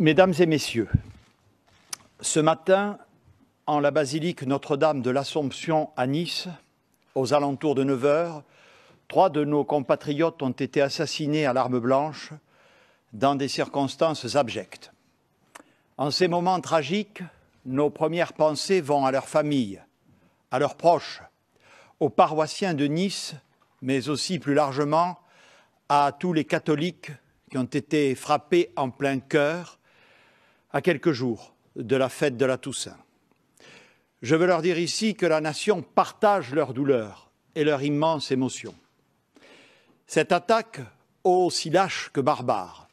Mesdames et messieurs, ce matin, en la basilique Notre-Dame de l'Assomption à Nice, aux alentours de 9 heures, trois de nos compatriotes ont été assassinés à l'arme blanche dans des circonstances abjectes. En ces moments tragiques, nos premières pensées vont à leurs familles, à leurs proches, aux paroissiens de Nice, mais aussi plus largement à tous les catholiques qui ont été frappés en plein cœur à quelques jours de la fête de la Toussaint. Je veux leur dire ici que la nation partage leur douleur et leur immense émotion. Cette attaque, aussi lâche que barbare,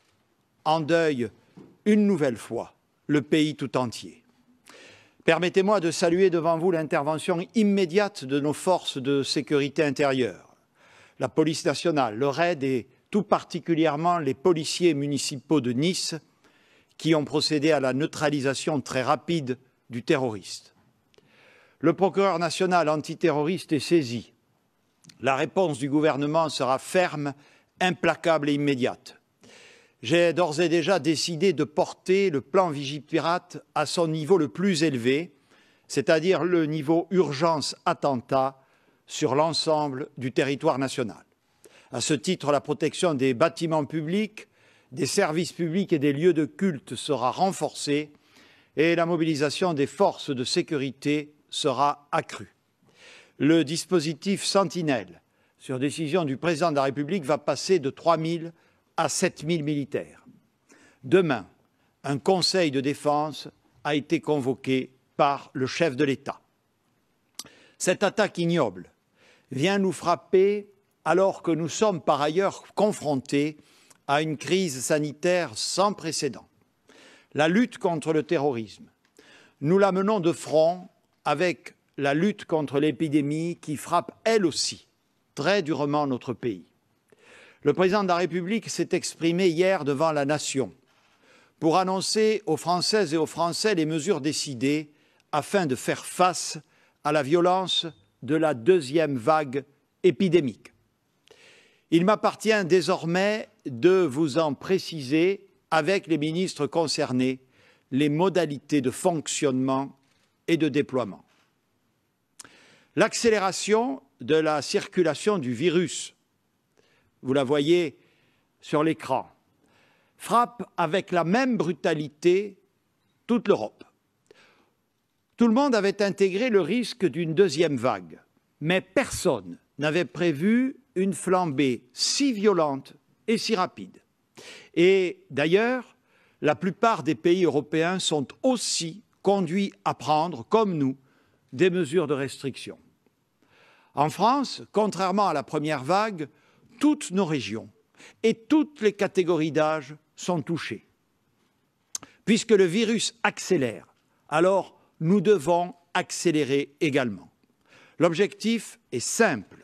endeuille une nouvelle fois le pays tout entier. Permettez-moi de saluer devant vous l'intervention immédiate de nos forces de sécurité intérieure, la police nationale, le RAID et tout particulièrement les policiers municipaux de Nice, qui ont procédé à la neutralisation très rapide du terroriste. Le procureur national antiterroriste est saisi. La réponse du gouvernement sera ferme, implacable et immédiate. J'ai d'ores et déjà décidé de porter le plan Vigipirate à son niveau le plus élevé, c'est-à-dire le niveau urgence-attentat sur l'ensemble du territoire national. À ce titre, la protection des bâtiments publics, des services publics et des lieux de culte sera renforcé et la mobilisation des forces de sécurité sera accrue. Le dispositif Sentinelle, sur décision du président de la République, va passer de 3 000 à 7 000 militaires. Demain, un conseil de défense a été convoqué par le chef de l'État. Cette attaque ignoble vient nous frapper alors que nous sommes par ailleurs confrontés à une crise sanitaire sans précédent. La lutte contre le terrorisme, nous la menons de front avec la lutte contre l'épidémie qui frappe elle aussi très durement notre pays. Le président de la République s'est exprimé hier devant la nation pour annoncer aux Françaises et aux Français les mesures décidées afin de faire face à la violence de la deuxième vague épidémique. Il m'appartient désormais de vous en préciser, avec les ministres concernés, les modalités de fonctionnement et de déploiement. L'accélération de la circulation du virus, vous la voyez sur l'écran, frappe avec la même brutalité toute l'Europe. Tout le monde avait intégré le risque d'une deuxième vague, mais personne n'avait prévu une flambée si violente et si rapide. Et d'ailleurs, la plupart des pays européens sont aussi conduits à prendre, comme nous, des mesures de restriction. En France, contrairement à la première vague, toutes nos régions et toutes les catégories d'âge sont touchées. Puisque le virus accélère, alors nous devons accélérer également. L'objectif est simple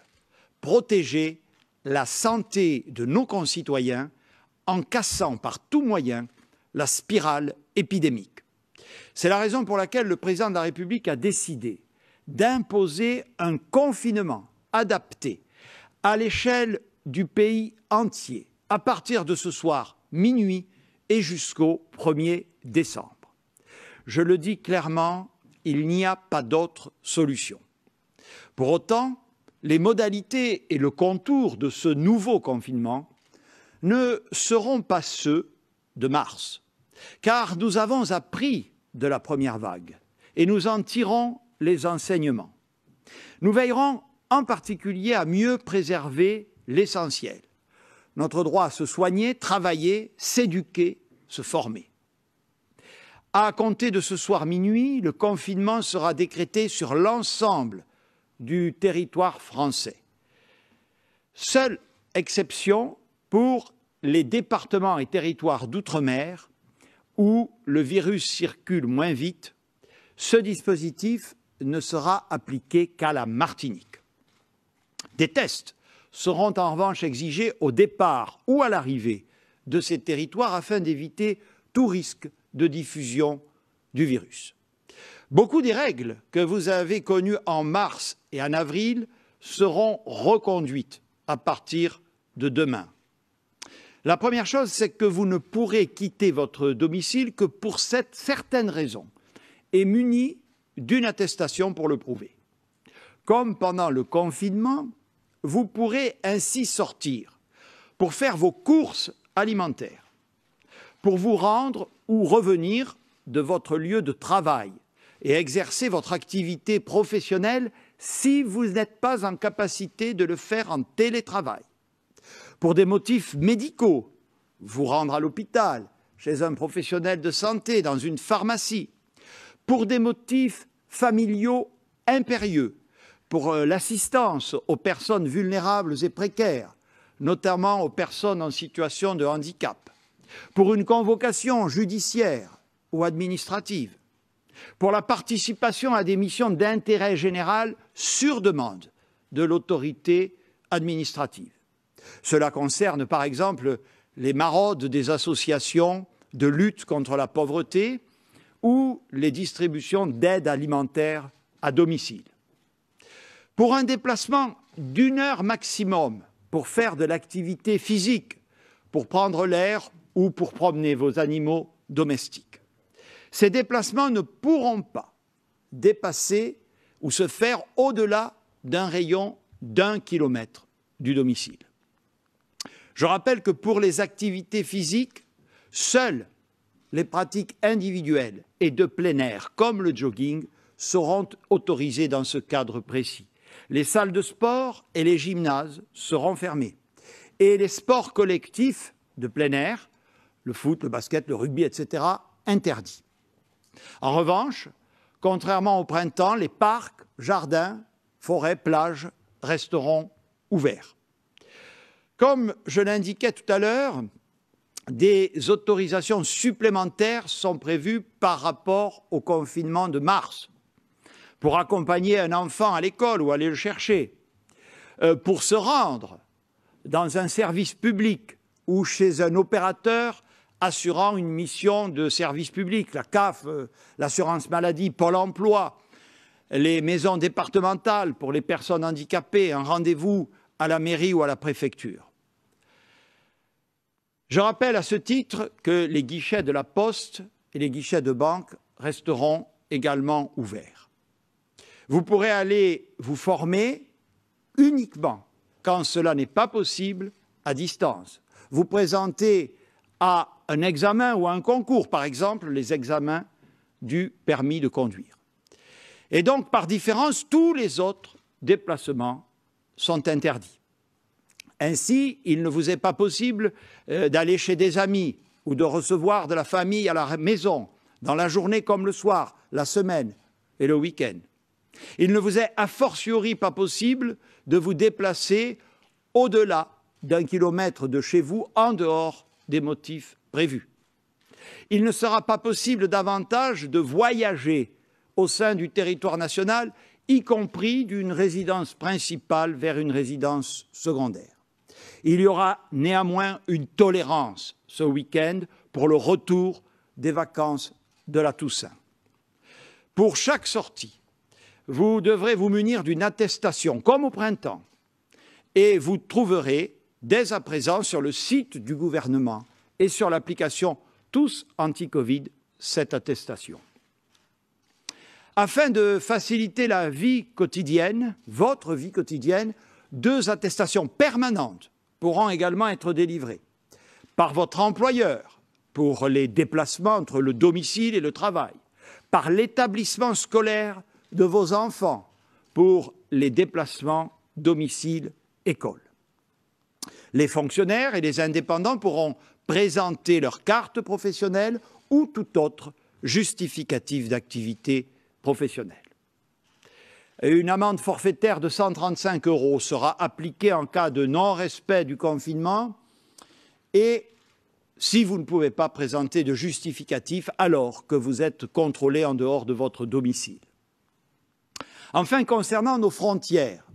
protéger la santé de nos concitoyens en cassant par tous moyens la spirale épidémique. C'est la raison pour laquelle le président de la République a décidé d'imposer un confinement adapté à l'échelle du pays entier à partir de ce soir minuit et jusqu'au 1er décembre. Je le dis clairement, il n'y a pas d'autre solution. Pour autant, les modalités et le contour de ce nouveau confinement ne seront pas ceux de mars, car nous avons appris de la première vague et nous en tirons les enseignements. Nous veillerons en particulier à mieux préserver l'essentiel, notre droit à se soigner, travailler, s'éduquer, se former. À compter de ce soir minuit, le confinement sera décrété sur l'ensemble du territoire français. Seule exception pour les départements et territoires d'outre-mer où le virus circule moins vite, ce dispositif ne sera appliqué qu'à la Martinique. Des tests seront en revanche exigés au départ ou à l'arrivée de ces territoires afin d'éviter tout risque de diffusion du virus. Beaucoup des règles que vous avez connues en mars et en avril seront reconduites à partir de demain. La première chose, c'est que vous ne pourrez quitter votre domicile que pour cette certaine raison et muni d'une attestation pour le prouver. Comme pendant le confinement, vous pourrez ainsi sortir pour faire vos courses alimentaires, pour vous rendre ou revenir de votre lieu de travail, et exercer votre activité professionnelle si vous n'êtes pas en capacité de le faire en télétravail. Pour des motifs médicaux, vous rendre à l'hôpital, chez un professionnel de santé, dans une pharmacie. Pour des motifs familiaux impérieux, pour euh, l'assistance aux personnes vulnérables et précaires, notamment aux personnes en situation de handicap, pour une convocation judiciaire ou administrative, pour la participation à des missions d'intérêt général sur demande de l'autorité administrative. Cela concerne par exemple les maraudes des associations de lutte contre la pauvreté ou les distributions d'aide alimentaire à domicile. Pour un déplacement d'une heure maximum pour faire de l'activité physique, pour prendre l'air ou pour promener vos animaux domestiques. Ces déplacements ne pourront pas dépasser ou se faire au-delà d'un rayon d'un kilomètre du domicile. Je rappelle que pour les activités physiques, seules les pratiques individuelles et de plein air, comme le jogging, seront autorisées dans ce cadre précis. Les salles de sport et les gymnases seront fermées Et les sports collectifs de plein air, le foot, le basket, le rugby, etc., interdits. En revanche, contrairement au printemps, les parcs, jardins, forêts, plages resteront ouverts. Comme je l'indiquais tout à l'heure, des autorisations supplémentaires sont prévues par rapport au confinement de mars pour accompagner un enfant à l'école ou aller le chercher, euh, pour se rendre dans un service public ou chez un opérateur assurant une mission de service public, la CAF, euh, l'assurance maladie, Pôle emploi, les maisons départementales pour les personnes handicapées, un rendez-vous à la mairie ou à la préfecture. Je rappelle à ce titre que les guichets de la poste et les guichets de banque resteront également ouverts. Vous pourrez aller vous former uniquement quand cela n'est pas possible à distance. Vous présentez à un examen ou à un concours, par exemple les examens du permis de conduire. Et donc, par différence, tous les autres déplacements sont interdits. Ainsi, il ne vous est pas possible euh, d'aller chez des amis ou de recevoir de la famille à la maison, dans la journée comme le soir, la semaine et le week-end. Il ne vous est a fortiori pas possible de vous déplacer au-delà d'un kilomètre de chez vous en dehors des motifs prévus. Il ne sera pas possible davantage de voyager au sein du territoire national, y compris d'une résidence principale vers une résidence secondaire. Il y aura néanmoins une tolérance ce week-end pour le retour des vacances de la Toussaint. Pour chaque sortie, vous devrez vous munir d'une attestation, comme au printemps, et vous trouverez dès à présent sur le site du gouvernement et sur l'application Tous anti-Covid cette attestation. Afin de faciliter la vie quotidienne, votre vie quotidienne, deux attestations permanentes pourront également être délivrées par votre employeur pour les déplacements entre le domicile et le travail, par l'établissement scolaire de vos enfants pour les déplacements domicile-école les fonctionnaires et les indépendants pourront présenter leur carte professionnelle ou tout autre justificatif d'activité professionnelle. Une amende forfaitaire de 135 euros sera appliquée en cas de non-respect du confinement et si vous ne pouvez pas présenter de justificatif alors que vous êtes contrôlé en dehors de votre domicile. Enfin, concernant nos frontières,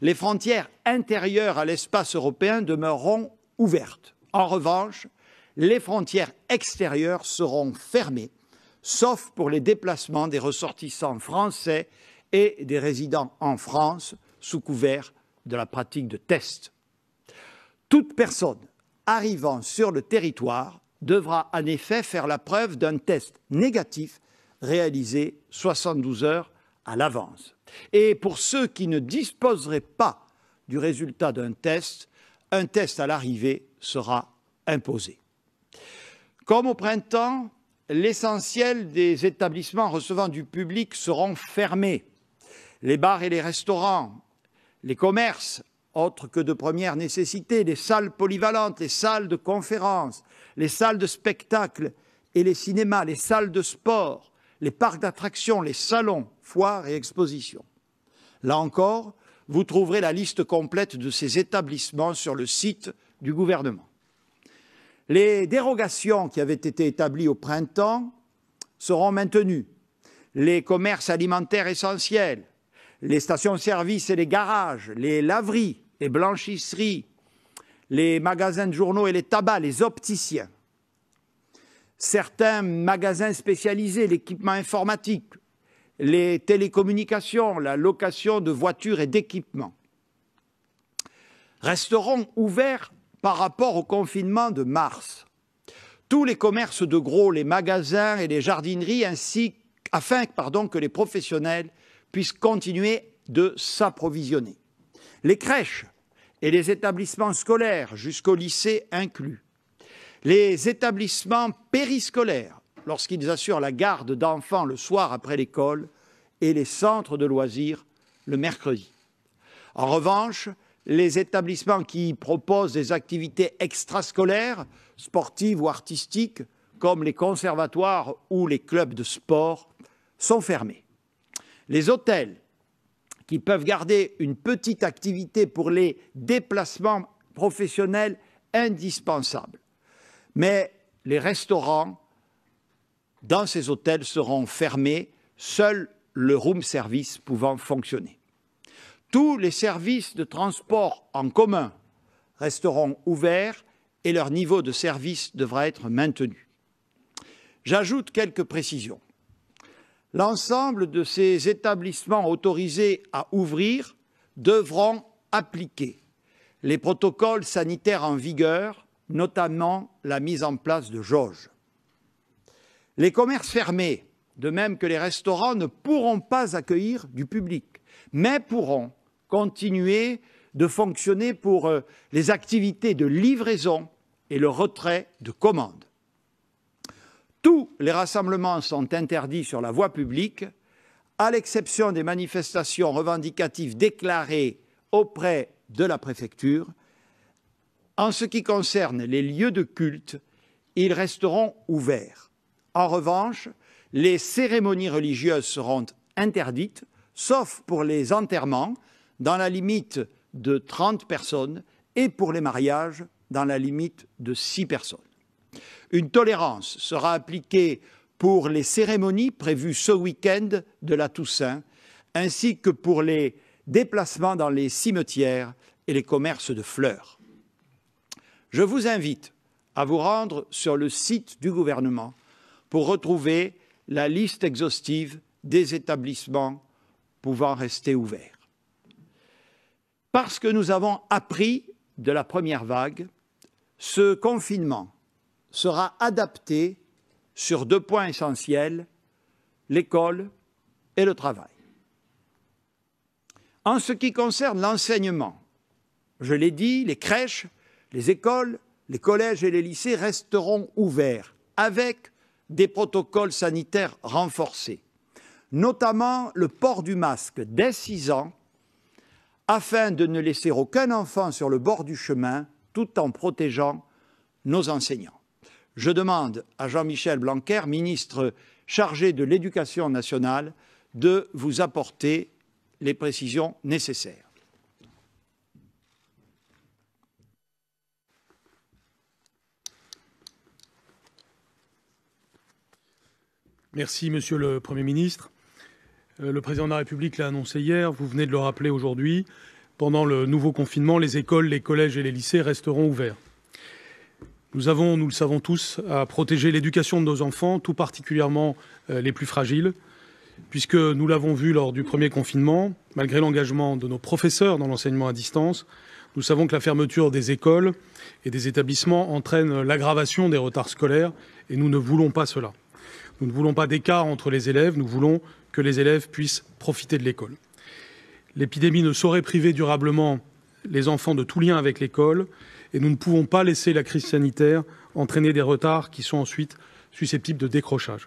les frontières intérieures à l'espace européen demeureront ouvertes. En revanche, les frontières extérieures seront fermées, sauf pour les déplacements des ressortissants français et des résidents en France sous couvert de la pratique de tests. Toute personne arrivant sur le territoire devra en effet faire la preuve d'un test négatif réalisé 72 heures à l'avance. Et pour ceux qui ne disposeraient pas du résultat d'un test, un test à l'arrivée sera imposé. Comme au printemps, l'essentiel des établissements recevant du public seront fermés. Les bars et les restaurants, les commerces autres que de première nécessité, les salles polyvalentes, les salles de conférences, les salles de spectacle et les cinémas, les salles de sport, les parcs d'attractions, les salons, foires et expositions. Là encore, vous trouverez la liste complète de ces établissements sur le site du gouvernement. Les dérogations qui avaient été établies au printemps seront maintenues. Les commerces alimentaires essentiels, les stations-service et les garages, les laveries, les blanchisseries, les magasins de journaux et les tabacs, les opticiens certains magasins spécialisés, l'équipement informatique, les télécommunications, la location de voitures et d'équipements resteront ouverts par rapport au confinement de mars. Tous les commerces de gros, les magasins et les jardineries, ainsi, afin que les professionnels puissent continuer de s'approvisionner. Les crèches et les établissements scolaires jusqu'au lycée inclus les établissements périscolaires, lorsqu'ils assurent la garde d'enfants le soir après l'école, et les centres de loisirs le mercredi. En revanche, les établissements qui proposent des activités extrascolaires, sportives ou artistiques, comme les conservatoires ou les clubs de sport, sont fermés. Les hôtels, qui peuvent garder une petite activité pour les déplacements professionnels indispensables, mais les restaurants dans ces hôtels seront fermés, seul le room service pouvant fonctionner. Tous les services de transport en commun resteront ouverts et leur niveau de service devra être maintenu. J'ajoute quelques précisions. L'ensemble de ces établissements autorisés à ouvrir devront appliquer les protocoles sanitaires en vigueur notamment la mise en place de jauges. Les commerces fermés, de même que les restaurants, ne pourront pas accueillir du public, mais pourront continuer de fonctionner pour euh, les activités de livraison et le retrait de commandes. Tous les rassemblements sont interdits sur la voie publique, à l'exception des manifestations revendicatives déclarées auprès de la préfecture, en ce qui concerne les lieux de culte, ils resteront ouverts. En revanche, les cérémonies religieuses seront interdites, sauf pour les enterrements, dans la limite de 30 personnes, et pour les mariages, dans la limite de 6 personnes. Une tolérance sera appliquée pour les cérémonies prévues ce week-end de la Toussaint, ainsi que pour les déplacements dans les cimetières et les commerces de fleurs. Je vous invite à vous rendre sur le site du gouvernement pour retrouver la liste exhaustive des établissements pouvant rester ouverts. Parce que nous avons appris de la première vague, ce confinement sera adapté sur deux points essentiels, l'école et le travail. En ce qui concerne l'enseignement, je l'ai dit, les crèches les écoles, les collèges et les lycées resteront ouverts avec des protocoles sanitaires renforcés, notamment le port du masque dès 6 ans afin de ne laisser aucun enfant sur le bord du chemin tout en protégeant nos enseignants. Je demande à Jean-Michel Blanquer, ministre chargé de l'Éducation nationale, de vous apporter les précisions nécessaires. Merci, monsieur le Premier ministre. Euh, le Président de la République l'a annoncé hier, vous venez de le rappeler aujourd'hui. Pendant le nouveau confinement, les écoles, les collèges et les lycées resteront ouverts. Nous avons, nous le savons tous, à protéger l'éducation de nos enfants, tout particulièrement euh, les plus fragiles, puisque nous l'avons vu lors du premier confinement, malgré l'engagement de nos professeurs dans l'enseignement à distance, nous savons que la fermeture des écoles et des établissements entraîne l'aggravation des retards scolaires et nous ne voulons pas cela. Nous ne voulons pas d'écart entre les élèves, nous voulons que les élèves puissent profiter de l'école. L'épidémie ne saurait priver durablement les enfants de tout lien avec l'école et nous ne pouvons pas laisser la crise sanitaire entraîner des retards qui sont ensuite susceptibles de décrochage.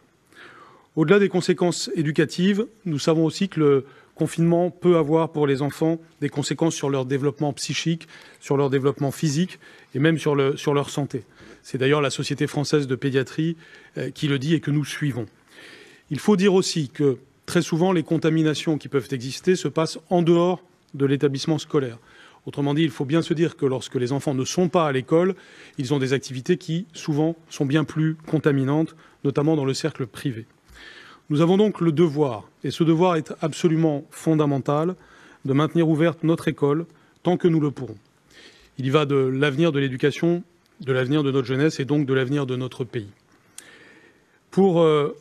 Au-delà des conséquences éducatives, nous savons aussi que le confinement peut avoir pour les enfants des conséquences sur leur développement psychique, sur leur développement physique et même sur, leur santé. C'est d'ailleurs la Société française de pédiatrie euh, qui le dit et que nous suivons. Il faut dire aussi que très souvent, les contaminations qui peuvent exister se passent en dehors de l'établissement scolaire. Autrement dit, il faut bien se dire que lorsque les enfants ne sont pas à l'école, ils ont des activités qui, souvent, sont bien plus contaminantes, notamment dans le cercle privé. Nous avons donc le devoir, et ce devoir est absolument fondamental, de maintenir ouverte notre école tant que nous le pourrons. Il y va de l'avenir de l'éducation de l'avenir de notre jeunesse et donc de l'avenir de notre pays. Pour euh,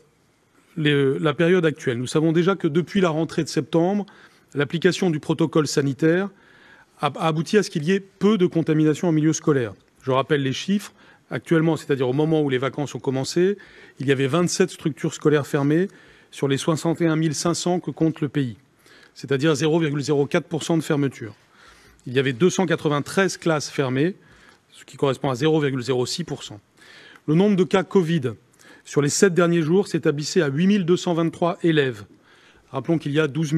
la période actuelle, nous savons déjà que depuis la rentrée de septembre, l'application du protocole sanitaire a abouti à ce qu'il y ait peu de contamination en milieu scolaire. Je rappelle les chiffres. Actuellement, c'est-à-dire au moment où les vacances ont commencé, il y avait 27 structures scolaires fermées sur les 61 500 que compte le pays, c'est-à-dire 0,04% de fermeture. Il y avait 293 classes fermées, ce qui correspond à 0,06%. Le nombre de cas Covid sur les sept derniers jours s'établissait à 8223 élèves. Rappelons qu'il y a 12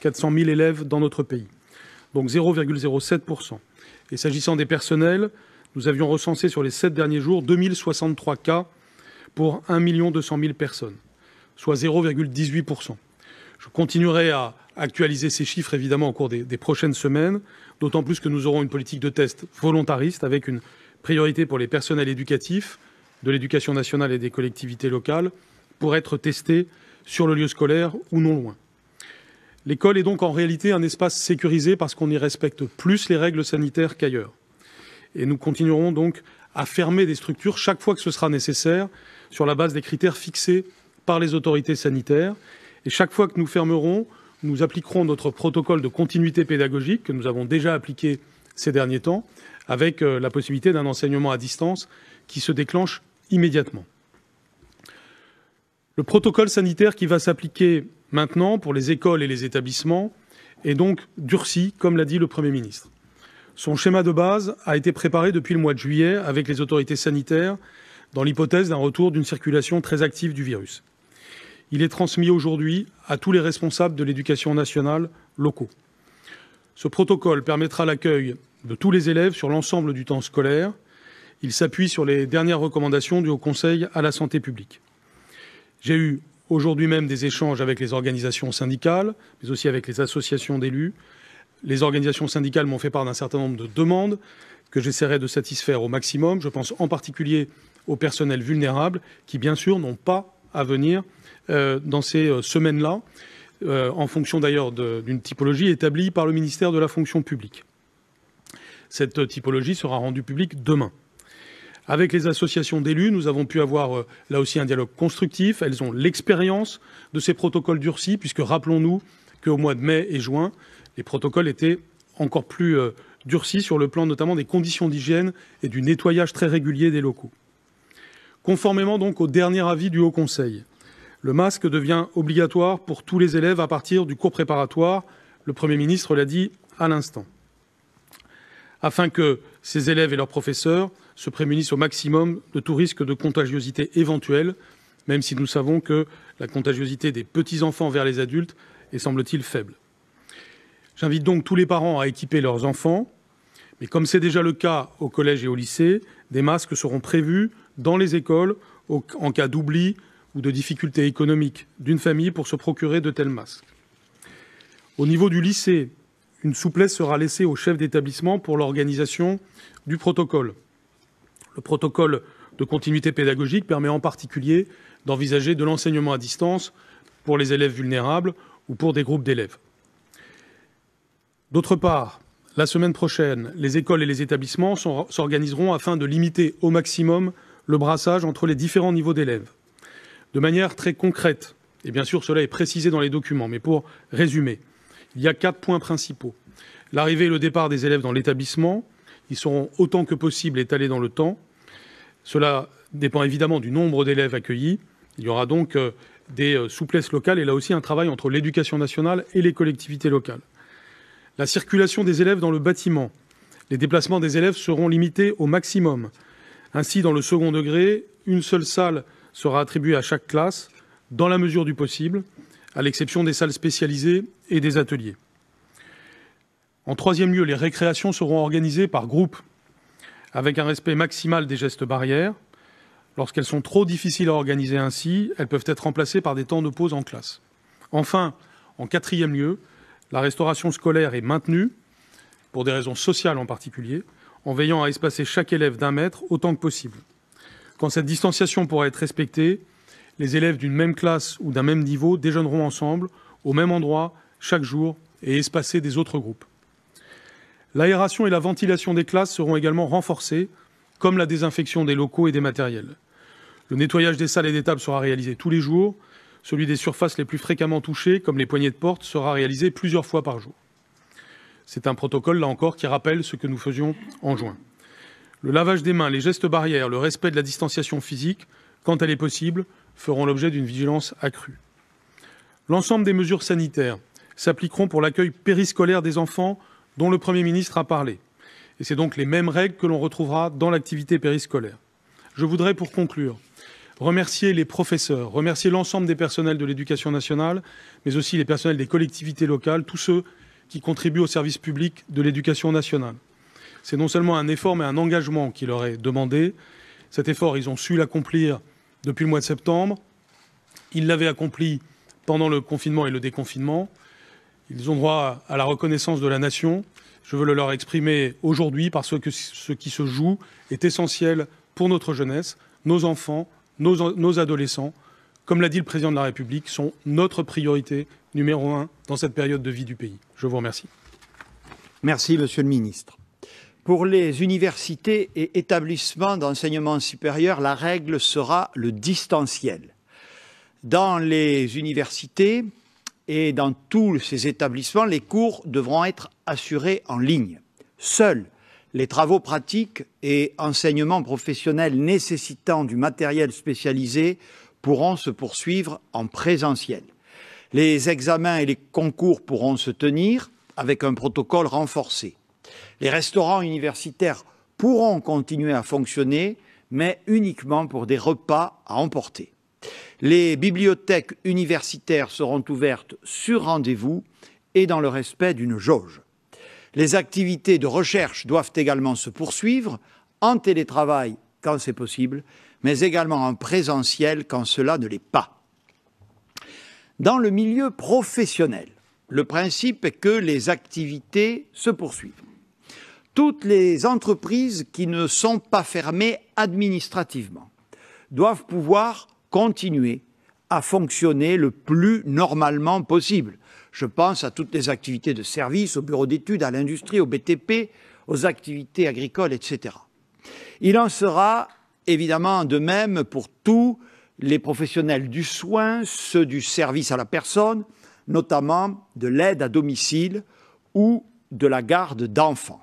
400 000 élèves dans notre pays, donc 0,07%. Et s'agissant des personnels, nous avions recensé sur les sept derniers jours 2063 cas pour 1 200 000 personnes, soit 0,18%. Je continuerai à actualiser ces chiffres évidemment au cours des, prochaines semaines, d'autant plus que nous aurons une politique de test volontariste avec une priorité pour les personnels éducatifs de l'éducation nationale et des collectivités locales pour être testés sur le lieu scolaire ou non loin. L'école est donc en réalité un espace sécurisé parce qu'on y respecte plus les règles sanitaires qu'ailleurs. Et nous continuerons donc à fermer des structures chaque fois que ce sera nécessaire sur la base des critères fixés par les autorités sanitaires. Et chaque fois que nous fermerons, nous appliquerons notre protocole de continuité pédagogique que nous avons déjà appliqué ces derniers temps, avec euh, la possibilité d'un enseignement à distance qui se déclenche immédiatement. Le protocole sanitaire qui va s'appliquer maintenant pour les écoles et les établissements est donc durci, comme l'a dit le Premier ministre. Son schéma de base a été préparé depuis le mois de juillet avec les autorités sanitaires dans l'hypothèse d'un retour d'une circulation très active du virus. Il est transmis aujourd'hui à tous les responsables de l'éducation nationale locaux. Ce protocole permettra l'accueil de tous les élèves sur l'ensemble du temps scolaire. Il s'appuie sur les dernières recommandations du Haut Conseil à la santé publique. J'ai eu aujourd'hui même des échanges avec les organisations syndicales, mais aussi avec les associations d'élus. Les organisations syndicales m'ont fait part d'un certain nombre de demandes que j'essaierai de satisfaire au maximum. Je pense en particulier aux personnels vulnérables qui, bien sûr, n'ont pas à venir euh, dans ces euh, semaines-là, euh, en fonction d'ailleurs d'une typologie établie par le ministère de la fonction publique. Cette typologie sera rendue publique demain. Avec les associations d'élus, nous avons pu avoir là aussi un dialogue constructif. Elles ont l'expérience de ces protocoles durcis, puisque rappelons-nous qu'au mois de mai et juin, les protocoles étaient encore plus durcis sur le plan notamment des conditions d'hygiène et du nettoyage très régulier des locaux. Conformément donc au dernier avis du Haut Conseil, le masque devient obligatoire pour tous les élèves à partir du cours préparatoire, le Premier ministre l'a dit à l'instant, afin que ces élèves et leurs professeurs se prémunissent au maximum de tout risque de contagiosité éventuelle, même si nous savons que la contagiosité des petits-enfants vers les adultes est, semble-t-il, faible. J'invite donc tous les parents à équiper leurs enfants, mais comme c'est déjà le cas au collège et au lycée, des masques seront prévus dans les écoles en cas d'oubli, ou de difficultés économiques d'une famille pour se procurer de tels masques. Au niveau du lycée, une souplesse sera laissée aux chefs d'établissement pour l'organisation du protocole. Le protocole de continuité pédagogique permet en particulier d'envisager de l'enseignement à distance pour les élèves vulnérables ou pour des groupes d'élèves. D'autre part, la semaine prochaine, les écoles et les établissements s'organiseront afin de limiter au maximum le brassage entre les différents niveaux d'élèves. De manière très concrète, et bien sûr cela est précisé dans les documents, mais pour résumer, il y a quatre points principaux. L'arrivée et le départ des élèves dans l'établissement, ils seront autant que possible étalés dans le temps. Cela dépend évidemment du nombre d'élèves accueillis. Il y aura donc euh, des euh, souplesses locales et là aussi un travail entre l'éducation nationale et les collectivités locales. La circulation des élèves dans le bâtiment. Les déplacements des élèves seront limités au maximum. Ainsi, dans le second degré, une seule salle sera attribué à chaque classe, dans la mesure du possible, à l'exception des salles spécialisées et des ateliers. En troisième lieu, les récréations seront organisées par groupe, avec un respect maximal des gestes barrières. Lorsqu'elles sont trop difficiles à organiser ainsi, elles peuvent être remplacées par des temps de pause en classe. Enfin, en quatrième lieu, la restauration scolaire est maintenue, pour des raisons sociales en particulier, en veillant à espacer chaque élève d'un mètre autant que possible. Quand cette distanciation pourra être respectée, les élèves d'une même classe ou d'un même niveau déjeuneront ensemble, au même endroit, chaque jour, et espacés des autres groupes. L'aération et la ventilation des classes seront également renforcées, comme la désinfection des locaux et des matériels. Le nettoyage des salles et des tables sera réalisé tous les jours. Celui des surfaces les plus fréquemment touchées, comme les poignées de porte, sera réalisé plusieurs fois par jour. C'est un protocole, là encore, qui rappelle ce que nous faisions en juin. Le lavage des mains, les gestes barrières, le respect de la distanciation physique, quand elle est possible, feront l'objet d'une vigilance accrue. L'ensemble des mesures sanitaires s'appliqueront pour l'accueil périscolaire des enfants dont le Premier ministre a parlé. Et c'est donc les mêmes règles que l'on retrouvera dans l'activité périscolaire. Je voudrais, pour conclure, remercier les professeurs, remercier l'ensemble des personnels de l'éducation nationale, mais aussi les personnels des collectivités locales, tous ceux qui contribuent au service public de l'éducation nationale c'est non seulement un effort, mais un engagement qui leur est demandé. Cet effort, ils ont su l'accomplir depuis le mois de septembre. Ils l'avaient accompli pendant le confinement et le déconfinement. Ils ont droit à la reconnaissance de la nation. Je veux le leur exprimer aujourd'hui parce que ce qui se joue est essentiel pour notre jeunesse, nos enfants, nos, adolescents. Comme l'a dit le président de la République, sont notre priorité numéro un dans cette période de vie du pays. Je vous remercie. Merci, monsieur le ministre. Pour les universités et établissements d'enseignement supérieur, la règle sera le distanciel. Dans les universités et dans tous ces établissements, les cours devront être assurés en ligne. Seuls les travaux pratiques et enseignements professionnels nécessitant du matériel spécialisé pourront se poursuivre en présentiel. Les examens et les concours pourront se tenir avec un protocole renforcé. Les restaurants universitaires pourront continuer à fonctionner, mais uniquement pour des repas à emporter. Les bibliothèques universitaires seront ouvertes sur rendez-vous et dans le respect d'une jauge. Les activités de recherche doivent également se poursuivre en télétravail quand c'est possible, mais également en présentiel quand cela ne l'est pas. Dans le milieu professionnel, le principe est que les activités se poursuivent toutes les entreprises qui ne sont pas fermées administrativement doivent pouvoir continuer à fonctionner le plus normalement possible. Je pense à toutes les activités de service, aux bureaux d'études, à l'industrie, au BTP, aux activités agricoles, etc. Il en sera évidemment de même pour tous les professionnels du soin, ceux du service à la personne, notamment de l'aide à domicile ou de la garde d'enfants.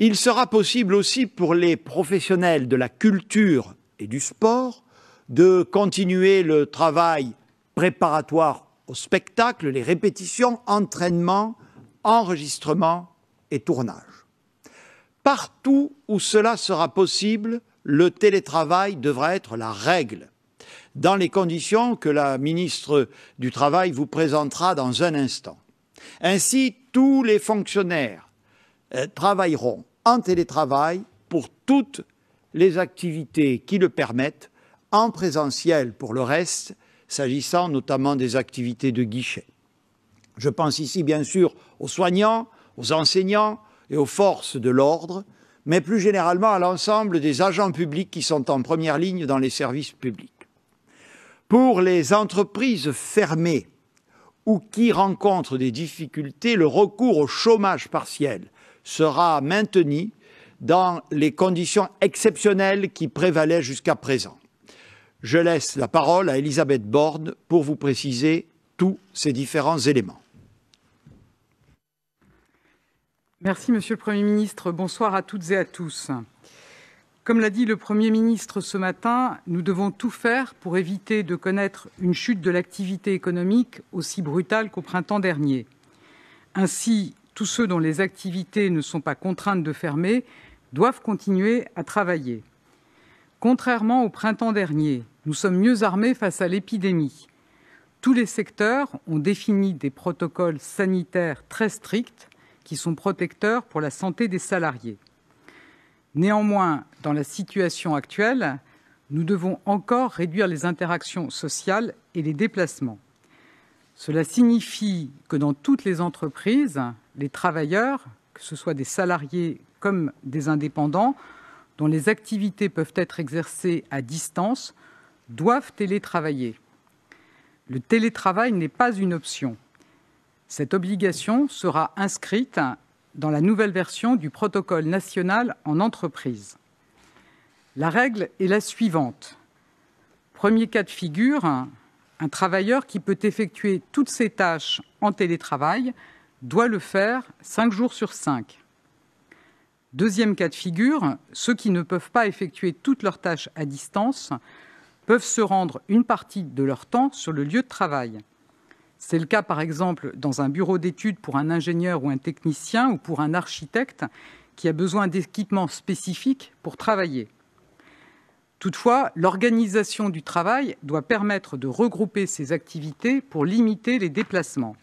Il sera possible aussi pour les professionnels de la culture et du sport de continuer le travail préparatoire au spectacle, les répétitions, entraînement, enregistrement et tournage. Partout où cela sera possible, le télétravail devra être la règle, dans les conditions que la ministre du Travail vous présentera dans un instant. Ainsi, tous les fonctionnaires euh, travailleront en télétravail pour toutes les activités qui le permettent, en présentiel pour le reste, s'agissant notamment des activités de guichet. Je pense ici bien sûr aux soignants, aux enseignants et aux forces de l'ordre, mais plus généralement à l'ensemble des agents publics qui sont en première ligne dans les services publics. Pour les entreprises fermées ou qui rencontrent des difficultés, le recours au chômage partiel sera maintenu dans les conditions exceptionnelles qui prévalaient jusqu'à présent. Je laisse la parole à Elisabeth Borne pour vous préciser tous ces différents éléments. Merci, Monsieur le Premier ministre. Bonsoir à toutes et à tous. Comme l'a dit le Premier ministre ce matin, nous devons tout faire pour éviter de connaître une chute de l'activité économique aussi brutale qu'au printemps dernier. Ainsi, tous ceux dont les activités ne sont pas contraintes de fermer doivent continuer à travailler. Contrairement au printemps dernier, nous sommes mieux armés face à l'épidémie. Tous les secteurs ont défini des protocoles sanitaires très stricts qui sont protecteurs pour la santé des salariés. Néanmoins, dans la situation actuelle, nous devons encore réduire les interactions sociales et les déplacements. Cela signifie que dans toutes les entreprises, les travailleurs, que ce soit des salariés comme des indépendants, dont les activités peuvent être exercées à distance, doivent télétravailler. Le télétravail n'est pas une option. Cette obligation sera inscrite dans la nouvelle version du protocole national en entreprise. La règle est la suivante. Premier cas de figure, un travailleur qui peut effectuer toutes ses tâches en télétravail doit le faire cinq jours sur cinq. Deuxième cas de figure, ceux qui ne peuvent pas effectuer toutes leurs tâches à distance peuvent se rendre une partie de leur temps sur le lieu de travail. C'est le cas par exemple dans un bureau d'études pour un ingénieur ou un technicien ou pour un architecte qui a besoin d'équipements spécifiques pour travailler. Toutefois, l'organisation du travail doit permettre de regrouper ces activités pour limiter les déplacements.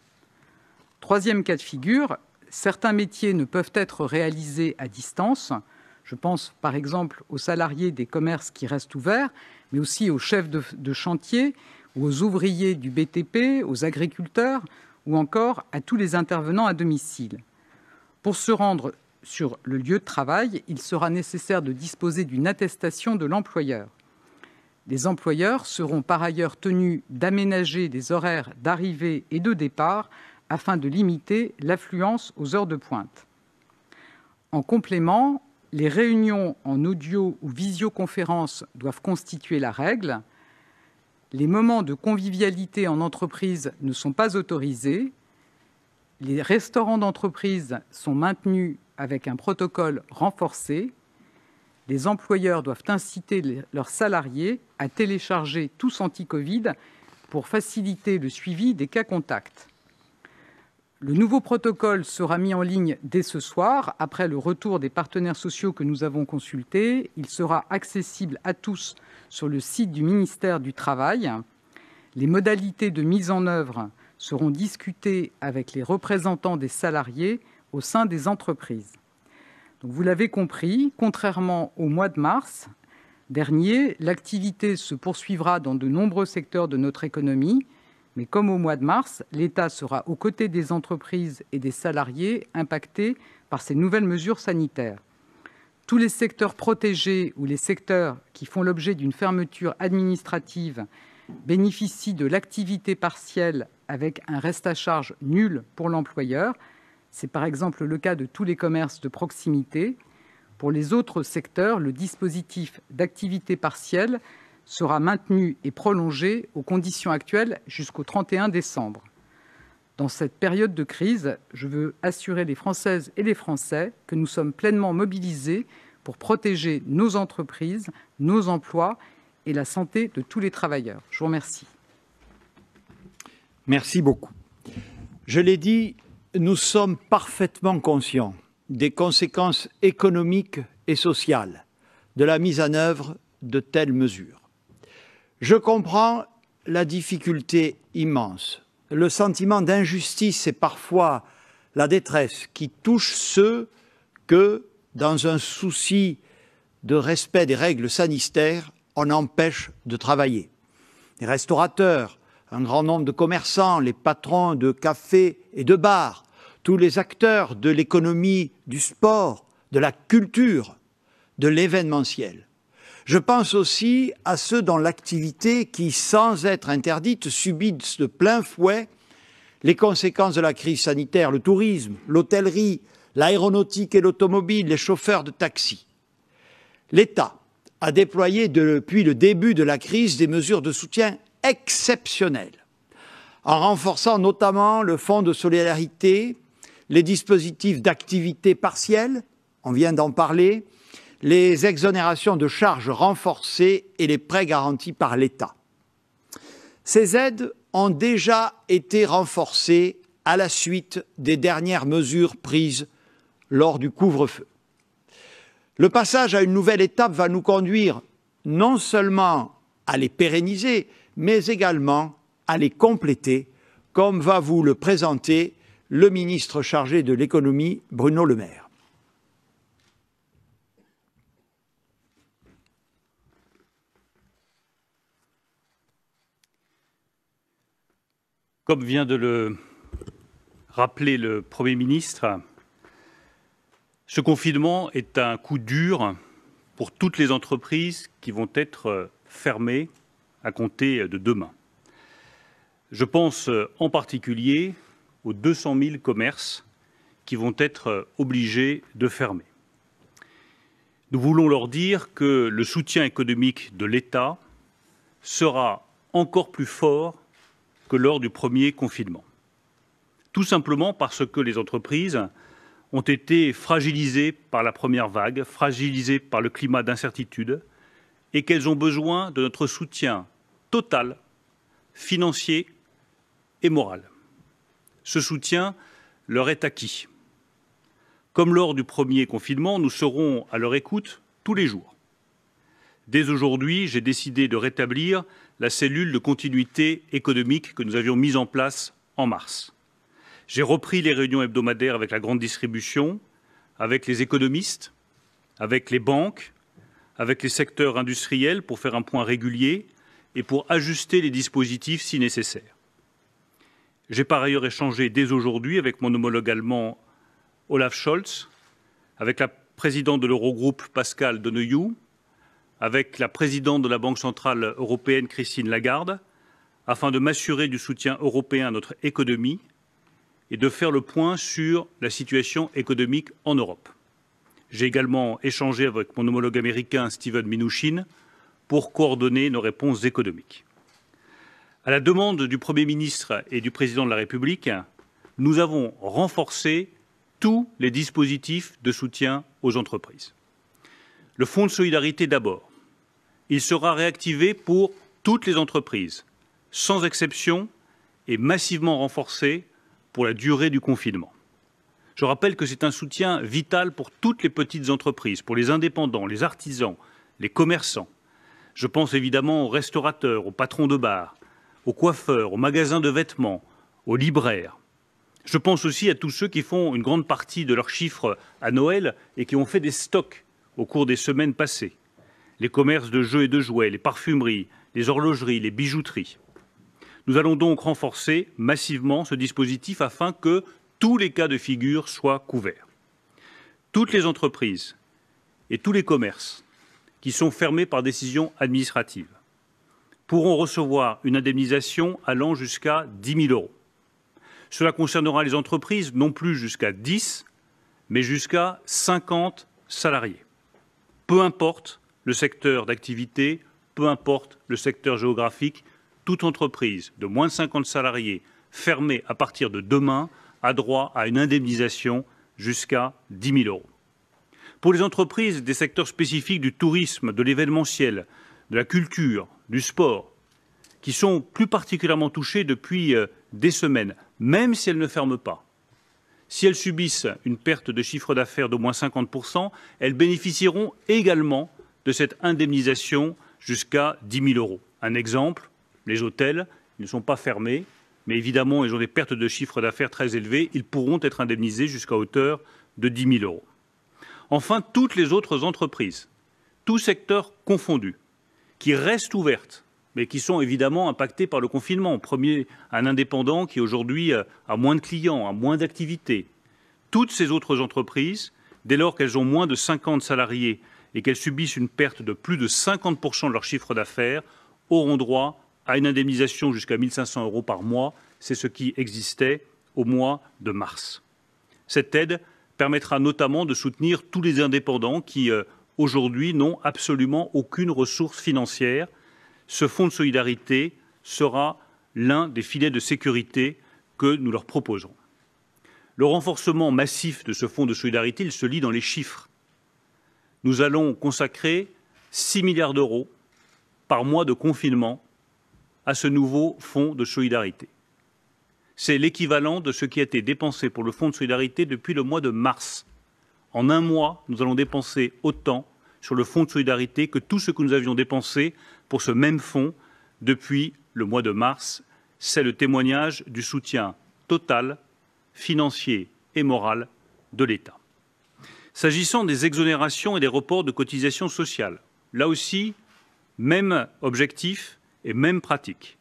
Troisième cas de figure, certains métiers ne peuvent être réalisés à distance. Je pense par exemple aux salariés des commerces qui restent ouverts, mais aussi aux chefs de, chantier, aux ouvriers du BTP, aux agriculteurs ou encore à tous les intervenants à domicile. Pour se rendre sur le lieu de travail, il sera nécessaire de disposer d'une attestation de l'employeur. Les employeurs seront par ailleurs tenus d'aménager des horaires d'arrivée et de départ afin de limiter l'affluence aux heures de pointe. En complément, les réunions en audio ou visioconférence doivent constituer la règle. Les moments de convivialité en entreprise ne sont pas autorisés. Les restaurants d'entreprise sont maintenus avec un protocole renforcé. Les employeurs doivent inciter leurs salariés à télécharger tous anti-Covid pour faciliter le suivi des cas contacts. Le nouveau protocole sera mis en ligne dès ce soir, après le retour des partenaires sociaux que nous avons consultés. Il sera accessible à tous sur le site du ministère du Travail. Les modalités de mise en œuvre seront discutées avec les représentants des salariés au sein des entreprises. vous l'avez compris, contrairement au mois de mars dernier, l'activité se poursuivra dans de nombreux secteurs de notre économie, mais comme au mois de mars, l'État sera aux côtés des entreprises et des salariés impactés par ces nouvelles mesures sanitaires. Tous les secteurs protégés ou les secteurs qui font l'objet d'une fermeture administrative bénéficient de l'activité partielle avec un reste à charge nul pour l'employeur. C'est par exemple le cas de tous les commerces de proximité. Pour les autres secteurs, le dispositif d'activité partielle sera maintenue et prolongée aux conditions actuelles jusqu'au 31 décembre. Dans cette période de crise, je veux assurer les Françaises et les Français que nous sommes pleinement mobilisés pour protéger nos entreprises, nos emplois et la santé de tous les travailleurs. Je vous remercie. Merci beaucoup. Je l'ai dit, nous sommes parfaitement conscients des conséquences économiques et sociales de la mise en œuvre de telles mesures. Je comprends la difficulté immense, le sentiment d'injustice et parfois la détresse qui touche ceux que, dans un souci de respect des règles sanitaires, on empêche de travailler. Les restaurateurs, un grand nombre de commerçants, les patrons de cafés et de bars, tous les acteurs de l'économie, du sport, de la culture, de l'événementiel. Je pense aussi à ceux dont l'activité qui, sans être interdite, subit de plein fouet les conséquences de la crise sanitaire, le tourisme, l'hôtellerie, l'aéronautique et l'automobile, les chauffeurs de taxi. L'État a déployé depuis le début de la crise des mesures de soutien exceptionnelles, en renforçant notamment le fonds de solidarité, les dispositifs d'activité partielle, on vient d'en parler, les exonérations de charges renforcées et les prêts garantis par l'État. Ces aides ont déjà été renforcées à la suite des dernières mesures prises lors du couvre-feu. Le passage à une nouvelle étape va nous conduire non seulement à les pérenniser, mais également à les compléter, comme va vous le présenter le ministre chargé de l'économie, Bruno Le Maire. Comme vient de le rappeler le Premier ministre, ce confinement est un coup dur pour toutes les entreprises qui vont être fermées à compter de demain. Je pense en particulier aux 200 000 commerces qui vont être obligés de fermer. Nous voulons leur dire que le soutien économique de l'État sera encore plus fort que lors du premier confinement. Tout simplement parce que les entreprises ont été fragilisées par la première vague, fragilisées par le climat d'incertitude, et qu'elles ont besoin de notre soutien total, financier et moral. Ce soutien leur est acquis. Comme lors du premier confinement, nous serons à leur écoute tous les jours. Dès aujourd'hui, j'ai décidé de rétablir la cellule de continuité économique que nous avions mise en place en mars. J'ai repris les réunions hebdomadaires avec la grande distribution, avec les économistes, avec les banques, avec les secteurs industriels pour faire un point régulier et pour ajuster les dispositifs si nécessaire. J'ai par ailleurs échangé dès aujourd'hui avec mon homologue allemand Olaf Scholz, avec la présidente de l'Eurogroupe Pascal Deneuillou, avec la présidente de la Banque centrale européenne, Christine Lagarde, afin de m'assurer du soutien européen à notre économie et de faire le point sur la situation économique en Europe. J'ai également échangé avec mon homologue américain Steven Mnuchin pour coordonner nos réponses économiques. À la demande du Premier ministre et du Président de la République, nous avons renforcé tous les dispositifs de soutien aux entreprises. Le Fonds de solidarité d'abord, il sera réactivé pour toutes les entreprises, sans exception, et massivement renforcé pour la durée du confinement. Je rappelle que c'est un soutien vital pour toutes les petites entreprises, pour les indépendants, les artisans, les commerçants. Je pense évidemment aux restaurateurs, aux patrons de bars, aux coiffeurs, aux magasins de vêtements, aux libraires. Je pense aussi à tous ceux qui font une grande partie de leurs chiffres à Noël et qui ont fait des stocks au cours des semaines passées les commerces de jeux et de jouets, les parfumeries, les horlogeries, les bijouteries. Nous allons donc renforcer massivement ce dispositif afin que tous les cas de figure soient couverts. Toutes les entreprises et tous les commerces qui sont fermés par décision administrative pourront recevoir une indemnisation allant jusqu'à 10 000 euros. Cela concernera les entreprises non plus jusqu'à 10, mais jusqu'à 50 salariés. Peu importe le secteur d'activité, peu importe le secteur géographique, toute entreprise de moins de 50 salariés fermée à partir de demain a droit à une indemnisation jusqu'à 10 000 euros. Pour les entreprises des secteurs spécifiques du tourisme, de l'événementiel, de la culture, du sport, qui sont plus particulièrement touchées depuis euh, des semaines, même si elles ne ferment pas, si elles subissent une perte de chiffre d'affaires d'au moins 50%, elles bénéficieront également de cette indemnisation jusqu'à 10 000 euros. Un exemple, les hôtels ne sont pas fermés, mais évidemment, ils ont des pertes de chiffre d'affaires très élevées. Ils pourront être indemnisés jusqu'à hauteur de 10 000 euros. Enfin, toutes les autres entreprises, tous secteurs confondus, qui restent ouvertes, mais qui sont évidemment impactées par le confinement. Premier, un indépendant qui aujourd'hui euh, a moins de clients, a moins d'activités. Toutes ces autres entreprises, dès lors qu'elles ont moins de 50 salariés et qu'elles subissent une perte de plus de 50% de leur chiffre d'affaires auront droit à une indemnisation jusqu'à 500 euros par mois. C'est ce qui existait au mois de mars. Cette aide permettra notamment de soutenir tous les indépendants qui, euh, aujourd'hui, n'ont absolument aucune ressource financière. Ce fonds de solidarité sera l'un des filets de sécurité que nous leur proposons. Le renforcement massif de ce fonds de solidarité, se lit dans les chiffres nous allons consacrer 6 milliards d'euros par mois de confinement à ce nouveau fonds de solidarité. C'est l'équivalent de ce qui a été dépensé pour le fonds de solidarité depuis le mois de mars. En un mois, nous allons dépenser autant sur le fonds de solidarité que tout ce que nous avions dépensé pour ce même fonds depuis le mois de mars. C'est le témoignage du soutien total, financier et moral de l'État. S'agissant des exonérations et des reports de cotisations sociales, là aussi, même objectif et même pratique.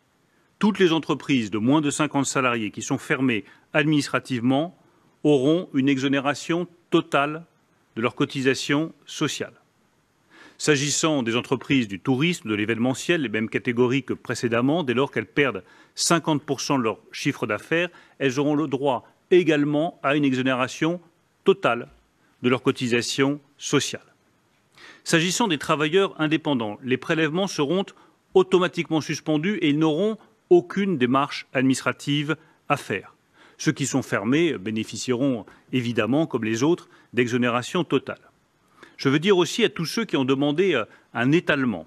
Toutes les entreprises de moins de 50 salariés qui sont fermées administrativement auront une exonération totale de leurs cotisations sociales. S'agissant des entreprises du tourisme, de l'événementiel, les mêmes catégories que précédemment, dès lors qu'elles perdent 50% de leur chiffre d'affaires, elles auront le droit également à une exonération totale de leur cotisation sociale. S'agissant des travailleurs indépendants, les prélèvements seront automatiquement suspendus et ils n'auront aucune démarche administrative à faire. Ceux qui sont fermés bénéficieront évidemment, comme les autres, d'exonération totale. Je veux dire aussi à tous ceux qui ont demandé euh, un étalement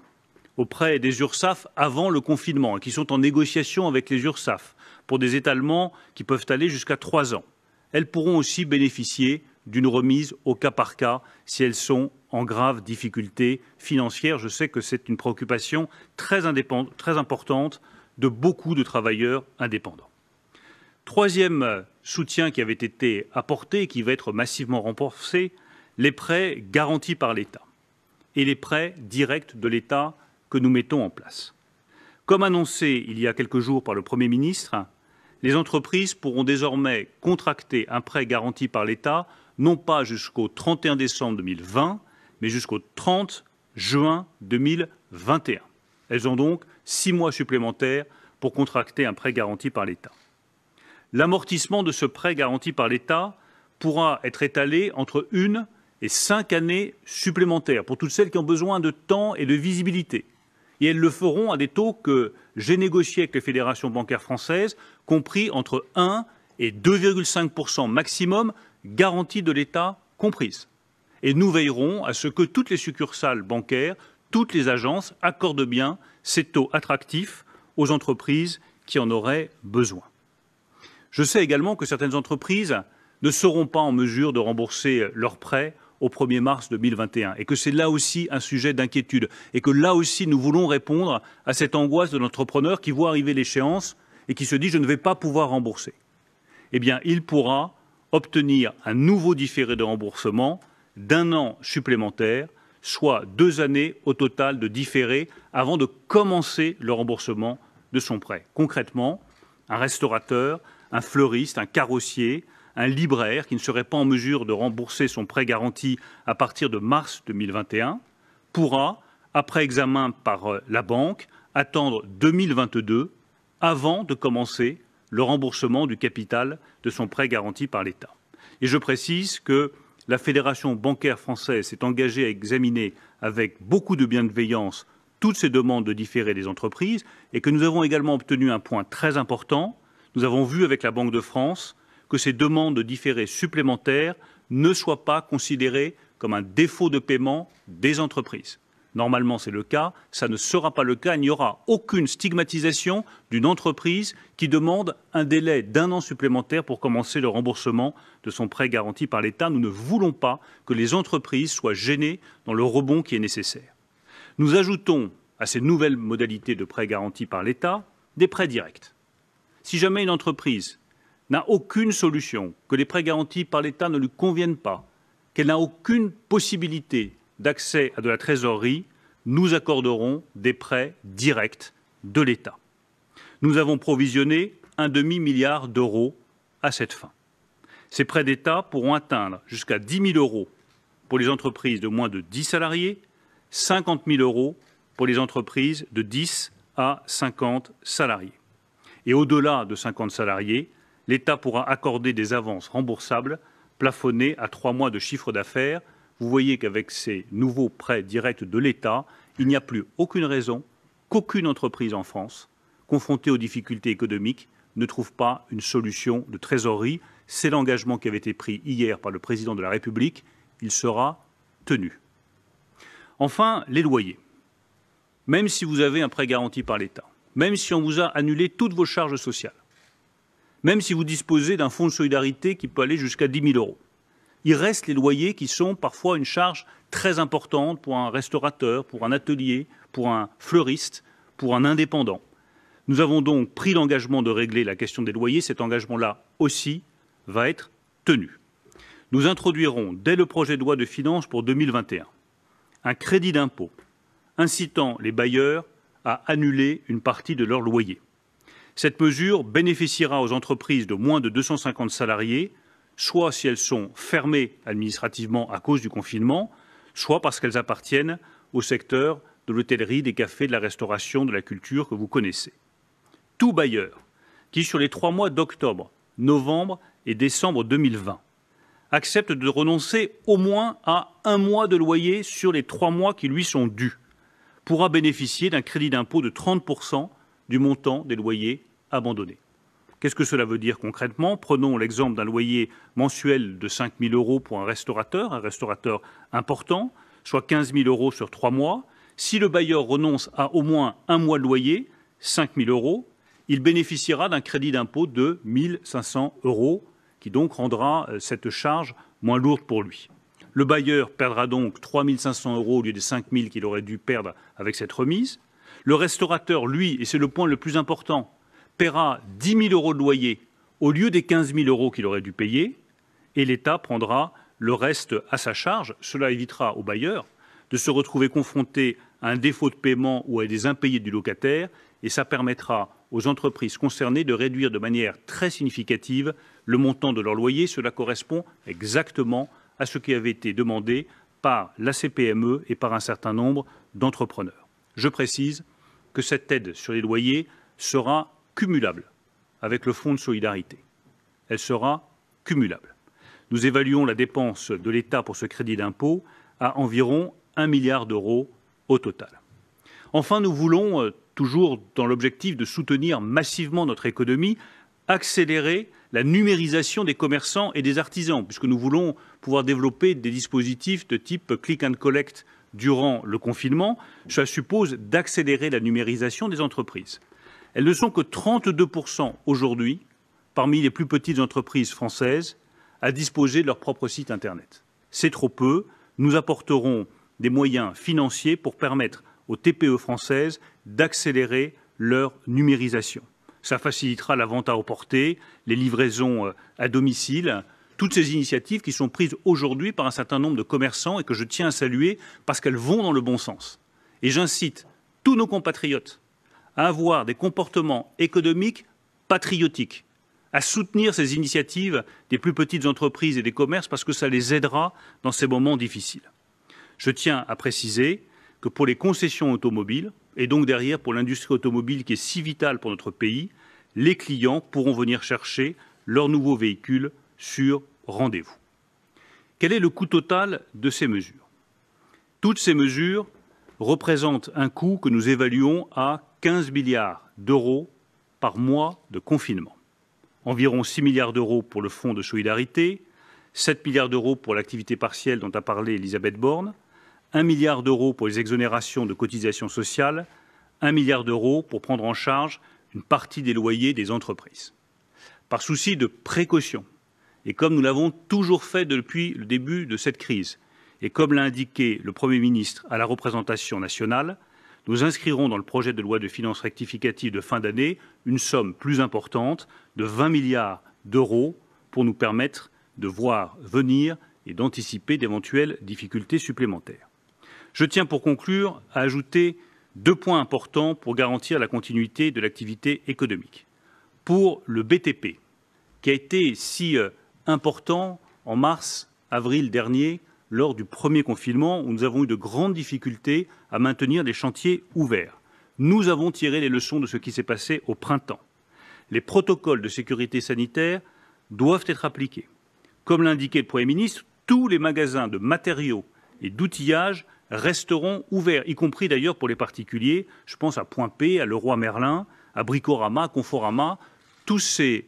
auprès des URSAF avant le confinement et hein, qui sont en négociation avec les URSAF pour des étalements qui peuvent aller jusqu'à trois ans. Elles pourront aussi bénéficier d'une remise au cas par cas si elles sont en grave difficulté financière. Je sais que c'est une préoccupation très, importante de beaucoup de travailleurs indépendants. Troisième soutien qui avait été apporté et qui va être massivement renforcé, les prêts garantis par l'État et les prêts directs de l'État que nous mettons en place. Comme annoncé il y a quelques jours par le Premier ministre, les entreprises pourront désormais contracter un prêt garanti par l'État non pas jusqu'au 31 décembre 2020, mais jusqu'au 30 juin 2021. Elles ont donc six mois supplémentaires pour contracter un prêt garanti par l'État. L'amortissement de ce prêt garanti par l'État pourra être étalé entre une et cinq années supplémentaires pour toutes celles qui ont besoin de temps et de visibilité. Et elles le feront à des taux que j'ai négociés avec les fédérations bancaires françaises, compris entre 1 et 2,5% maximum garantie de l'État comprise. Et nous veillerons à ce que toutes les succursales bancaires, toutes les agences accordent bien ces taux attractifs aux entreprises qui en auraient besoin. Je sais également que certaines entreprises ne seront pas en mesure de rembourser leurs prêts au 1er mars 2021 et que c'est là aussi un sujet d'inquiétude et que là aussi nous voulons répondre à cette angoisse de l'entrepreneur qui voit arriver l'échéance et qui se dit je ne vais pas pouvoir rembourser. Eh bien, il pourra obtenir un nouveau différé de remboursement d'un an supplémentaire, soit deux années au total de différé avant de commencer le remboursement de son prêt. Concrètement, un restaurateur, un fleuriste, un carrossier, un libraire qui ne serait pas en mesure de rembourser son prêt garanti à partir de mars 2021 pourra, après examen par euh, la banque, attendre 2022 avant de commencer le remboursement du capital de son prêt garanti par l'État. Et je précise que la Fédération bancaire française s'est engagée à examiner avec beaucoup de bienveillance toutes ces demandes de différé des entreprises et que nous avons également obtenu un point très important. Nous avons vu avec la Banque de France que ces demandes de différé supplémentaires ne soient pas considérées comme un défaut de paiement des entreprises. Normalement, c'est le cas. Ça ne sera pas le cas. Il n'y aura aucune stigmatisation d'une entreprise qui demande un délai d'un an supplémentaire pour commencer le remboursement de son prêt garanti par l'État. Nous ne voulons pas que les entreprises soient gênées dans le rebond qui est nécessaire. Nous ajoutons à ces nouvelles modalités de prêts garanti par l'État des prêts directs. Si jamais une entreprise n'a aucune solution, que les prêts garantis par l'État ne lui conviennent pas, qu'elle n'a aucune possibilité d'accès à de la trésorerie, nous accorderons des prêts directs de l'État. Nous avons provisionné un demi-milliard d'euros à cette fin. Ces prêts d'État pourront atteindre jusqu'à 10 000 euros pour les entreprises de moins de 10 salariés, 50 000 euros pour les entreprises de 10 à 50 salariés. Et au-delà de 50 salariés, l'État pourra accorder des avances remboursables plafonnées à trois mois de chiffre d'affaires vous voyez qu'avec ces nouveaux prêts directs de l'État, il n'y a plus aucune raison qu'aucune entreprise en France, confrontée aux difficultés économiques, ne trouve pas une solution de trésorerie. C'est l'engagement qui avait été pris hier par le président de la République. Il sera tenu. Enfin, les loyers. Même si vous avez un prêt garanti par l'État, même si on vous a annulé toutes vos charges sociales, même si vous disposez d'un fonds de solidarité qui peut aller jusqu'à 10 000 euros, il reste les loyers qui sont parfois une charge très importante pour un restaurateur, pour un atelier, pour un fleuriste, pour un indépendant. Nous avons donc pris l'engagement de régler la question des loyers. Cet engagement-là aussi va être tenu. Nous introduirons dès le projet de loi de finances pour 2021 un crédit d'impôt incitant les bailleurs à annuler une partie de leur loyer. Cette mesure bénéficiera aux entreprises de moins de 250 salariés soit si elles sont fermées administrativement à cause du confinement, soit parce qu'elles appartiennent au secteur de l'hôtellerie, des cafés, de la restauration, de la culture que vous connaissez. Tout bailleur qui, sur les trois mois d'octobre, novembre et décembre 2020, accepte de renoncer au moins à un mois de loyer sur les trois mois qui lui sont dus, pourra bénéficier d'un crédit d'impôt de 30% du montant des loyers abandonnés. Qu'est-ce que cela veut dire concrètement Prenons l'exemple d'un loyer mensuel de 5 000 euros pour un restaurateur, un restaurateur important, soit 15 000 euros sur trois mois. Si le bailleur renonce à au moins un mois de loyer, 5 000 euros, il bénéficiera d'un crédit d'impôt de 1 500 euros, qui donc rendra euh, cette charge moins lourde pour lui. Le bailleur perdra donc 3 500 euros au lieu des 5 000 qu'il aurait dû perdre avec cette remise. Le restaurateur, lui, et c'est le point le plus important, paiera 10 000 euros de loyer au lieu des 15 000 euros qu'il aurait dû payer, et l'État prendra le reste à sa charge. Cela évitera aux bailleurs de se retrouver confrontés à un défaut de paiement ou à des impayés du locataire, et ça permettra aux entreprises concernées de réduire de manière très significative le montant de leur loyer. Cela correspond exactement à ce qui avait été demandé par la CPME et par un certain nombre d'entrepreneurs. Je précise que cette aide sur les loyers sera cumulable avec le Fonds de solidarité. Elle sera cumulable. Nous évaluons la dépense de l'État pour ce crédit d'impôt à environ 1 milliard d'euros au total. Enfin, nous voulons, euh, toujours dans l'objectif de soutenir massivement notre économie, accélérer la numérisation des commerçants et des artisans, puisque nous voulons pouvoir développer des dispositifs de type click and collect durant le confinement. Cela suppose d'accélérer la numérisation des entreprises. Elles ne sont que 32% aujourd'hui, parmi les plus petites entreprises françaises, à disposer de leur propre site Internet. C'est trop peu. Nous apporterons des moyens financiers pour permettre aux TPE françaises d'accélérer leur numérisation. Ça facilitera la vente à emporter, les livraisons euh, à domicile, toutes ces initiatives qui sont prises aujourd'hui par un certain nombre de commerçants et que je tiens à saluer parce qu'elles vont dans le bon sens. Et j'incite tous nos compatriotes à avoir des comportements économiques patriotiques, à soutenir ces initiatives des plus petites entreprises et des commerces parce que ça les aidera dans ces moments difficiles. Je tiens à préciser que pour les concessions automobiles, et donc derrière pour l'industrie automobile qui est si vitale pour notre pays, les clients pourront venir chercher leur nouveau véhicule sur rendez-vous. Quel est le coût total de ces mesures Toutes ces mesures représentent un coût que nous évaluons à 15 milliards d'euros par mois de confinement. Environ 6 milliards d'euros pour le fonds de solidarité, 7 milliards d'euros pour l'activité partielle dont a parlé Elisabeth Borne, 1 milliard d'euros pour les exonérations de cotisations sociales, 1 milliard d'euros pour prendre en charge une partie des loyers des entreprises. Par souci de précaution, et comme nous l'avons toujours fait depuis le début de cette crise, et comme l'a indiqué le Premier ministre à la représentation nationale, nous inscrirons dans le projet de loi de finances rectificative de fin d'année une somme plus importante de 20 milliards d'euros pour nous permettre de voir venir et d'anticiper d'éventuelles difficultés supplémentaires. Je tiens pour conclure à ajouter deux points importants pour garantir la continuité de l'activité économique. Pour le BTP, qui a été si euh, important en mars, avril dernier, lors du premier confinement où nous avons eu de grandes difficultés à maintenir les chantiers ouverts. Nous avons tiré les leçons de ce qui s'est passé au printemps. Les protocoles de sécurité sanitaire doivent être appliqués. Comme l'indiquait le Premier ministre, tous les magasins de matériaux et d'outillages resteront ouverts, y compris d'ailleurs pour les particuliers. Je pense à Point P, à Leroy Merlin, à Bricorama, à Conforama. Tous ces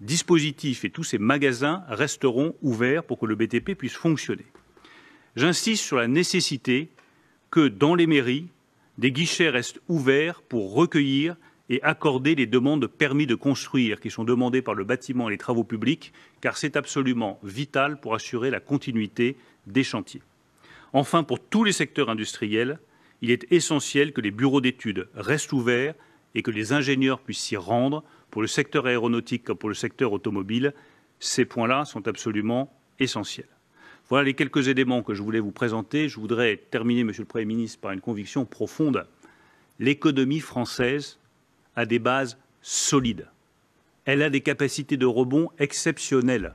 dispositifs et tous ces magasins resteront ouverts pour que le BTP puisse fonctionner. J'insiste sur la nécessité que, dans les mairies, des guichets restent ouverts pour recueillir et accorder les demandes de permis de construire qui sont demandées par le bâtiment et les travaux publics, car c'est absolument vital pour assurer la continuité des chantiers. Enfin, pour tous les secteurs industriels, il est essentiel que les bureaux d'études restent ouverts et que les ingénieurs puissent s'y rendre. Pour le secteur aéronautique comme pour le secteur automobile, ces points-là sont absolument essentiels. Voilà les quelques éléments que je voulais vous présenter. Je voudrais terminer, Monsieur le Premier ministre, par une conviction profonde. L'économie française a des bases solides. Elle a des capacités de rebond exceptionnelles.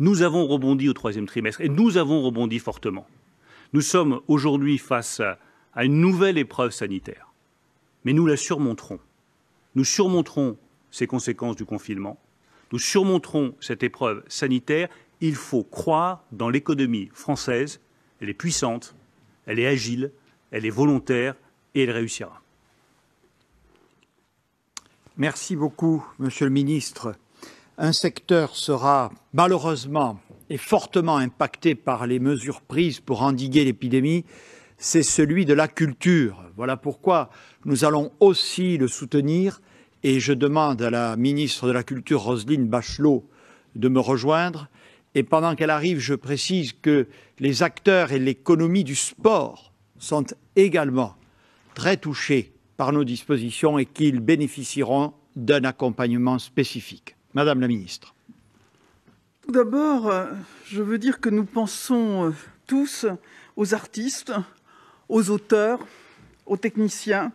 Nous avons rebondi au troisième trimestre et nous avons rebondi fortement. Nous sommes aujourd'hui face à une nouvelle épreuve sanitaire, mais nous la surmonterons. Nous surmonterons ces conséquences du confinement, nous surmonterons cette épreuve sanitaire il faut croire dans l'économie française. Elle est puissante, elle est agile, elle est volontaire et elle réussira. Merci beaucoup, Monsieur le Ministre. Un secteur sera malheureusement et fortement impacté par les mesures prises pour endiguer l'épidémie, c'est celui de la culture. Voilà pourquoi nous allons aussi le soutenir et je demande à la ministre de la Culture, Roselyne Bachelot, de me rejoindre et pendant qu'elle arrive, je précise que les acteurs et l'économie du sport sont également très touchés par nos dispositions et qu'ils bénéficieront d'un accompagnement spécifique. Madame la ministre. Tout d'abord, euh, je veux dire que nous pensons euh, tous aux artistes, aux auteurs, aux techniciens,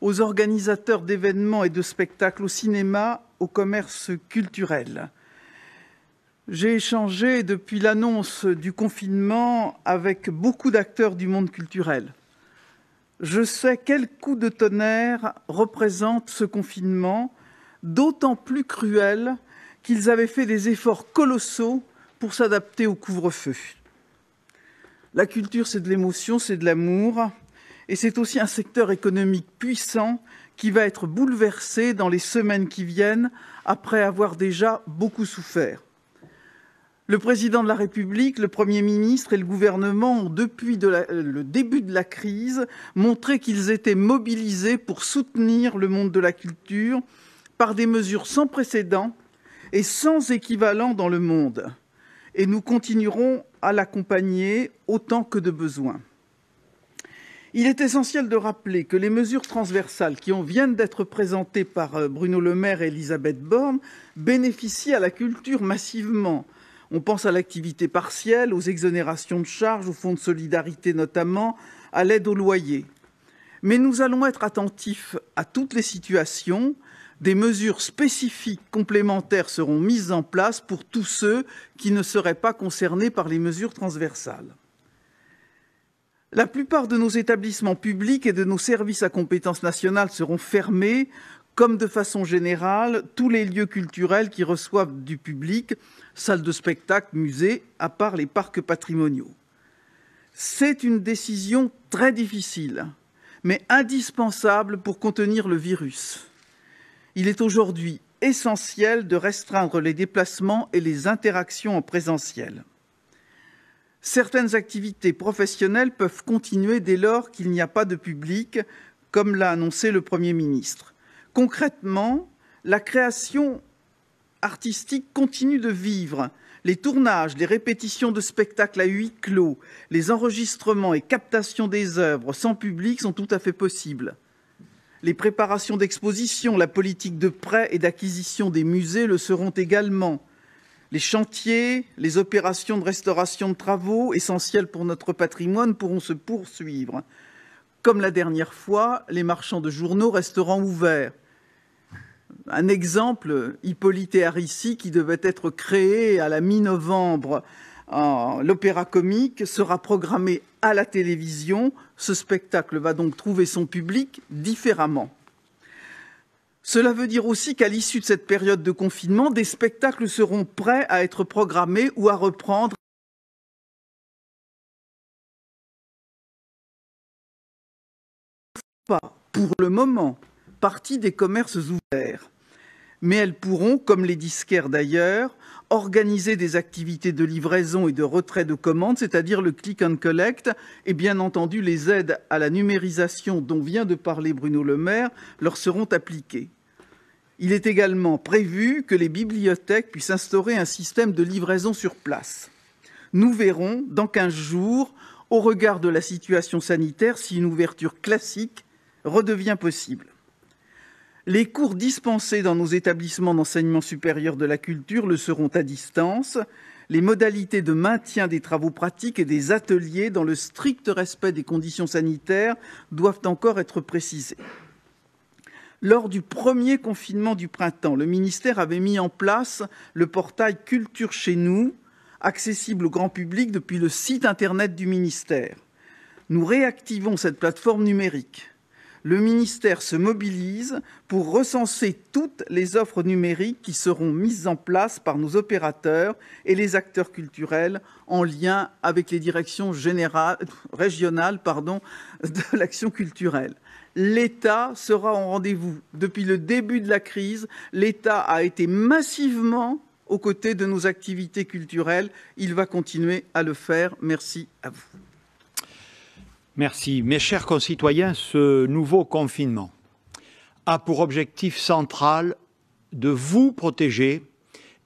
aux organisateurs d'événements et de spectacles, au cinéma, au commerce culturel. J'ai échangé depuis l'annonce du confinement avec beaucoup d'acteurs du monde culturel. Je sais quel coup de tonnerre représente ce confinement, d'autant plus cruel qu'ils avaient fait des efforts colossaux pour s'adapter au couvre-feu. La culture, c'est de l'émotion, c'est de l'amour, et c'est aussi un secteur économique puissant qui va être bouleversé dans les semaines qui viennent après avoir déjà beaucoup souffert. Le président de la République, le Premier ministre et le gouvernement ont, depuis euh, le début de la crise, montré qu'ils étaient mobilisés pour soutenir le monde de la culture par des mesures sans précédent et sans équivalent dans le monde. Et nous continuerons à l'accompagner autant que de besoin. Il est essentiel de rappeler que les mesures transversales qui viennent d'être présentées par euh, Bruno Le Maire et Elisabeth Borne bénéficient à la culture massivement on pense à l'activité partielle, aux exonérations de charges, au fonds de solidarité notamment, à l'aide au loyer. Mais nous allons être attentifs à toutes les situations. Des mesures spécifiques complémentaires seront mises en place pour tous ceux qui ne seraient pas concernés par les mesures transversales. La plupart de nos établissements publics et de nos services à compétence nationale seront fermés, comme de façon générale tous les lieux culturels qui reçoivent du public, salles de spectacle, musées, à part les parcs patrimoniaux. C'est une décision très difficile, mais indispensable pour contenir le virus. Il est aujourd'hui essentiel de restreindre les déplacements et les interactions en présentiel. Certaines activités professionnelles peuvent continuer dès lors qu'il n'y a pas de public, comme l'a annoncé le Premier ministre. Concrètement, la création artistique continue de vivre. Les tournages, les répétitions de spectacles à huis clos, les enregistrements et captations des œuvres sans public sont tout à fait possibles. Les préparations d'expositions, la politique de prêt et d'acquisition des musées le seront également. Les chantiers, les opérations de restauration de travaux, essentiels pour notre patrimoine, pourront se poursuivre. Comme la dernière fois, les marchands de journaux resteront ouverts un exemple, Hippolyte et qui devait être créé à la mi-novembre en l'opéra comique, sera programmé à la télévision. Ce spectacle va donc trouver son public différemment. Cela veut dire aussi qu'à l'issue de cette période de confinement, des spectacles seront prêts à être programmés ou à reprendre pas pour le moment partie des commerces ouverts. Mais elles pourront, comme les disquaires d'ailleurs, organiser des activités de livraison et de retrait de commandes, c'est-à-dire le click and collect, et bien entendu les aides à la numérisation dont vient de parler Bruno Le Maire leur seront appliquées. Il est également prévu que les bibliothèques puissent instaurer un système de livraison sur place. Nous verrons dans 15 jours, au regard de la situation sanitaire, si une ouverture classique redevient possible. Les cours dispensés dans nos établissements d'enseignement supérieur de la culture le seront à distance. Les modalités de maintien des travaux pratiques et des ateliers, dans le strict respect des conditions sanitaires, doivent encore être précisées. Lors du premier confinement du printemps, le ministère avait mis en place le portail Culture chez nous, accessible au grand public depuis le site internet du ministère. Nous réactivons cette plateforme numérique le ministère se mobilise pour recenser toutes les offres numériques qui seront mises en place par nos opérateurs et les acteurs culturels en lien avec les directions générales, régionales pardon, de l'action culturelle. L'État sera au rendez-vous. Depuis le début de la crise, l'État a été massivement aux côtés de nos activités culturelles. Il va continuer à le faire. Merci à vous. Merci. Mes chers concitoyens, ce nouveau confinement a pour objectif central de vous protéger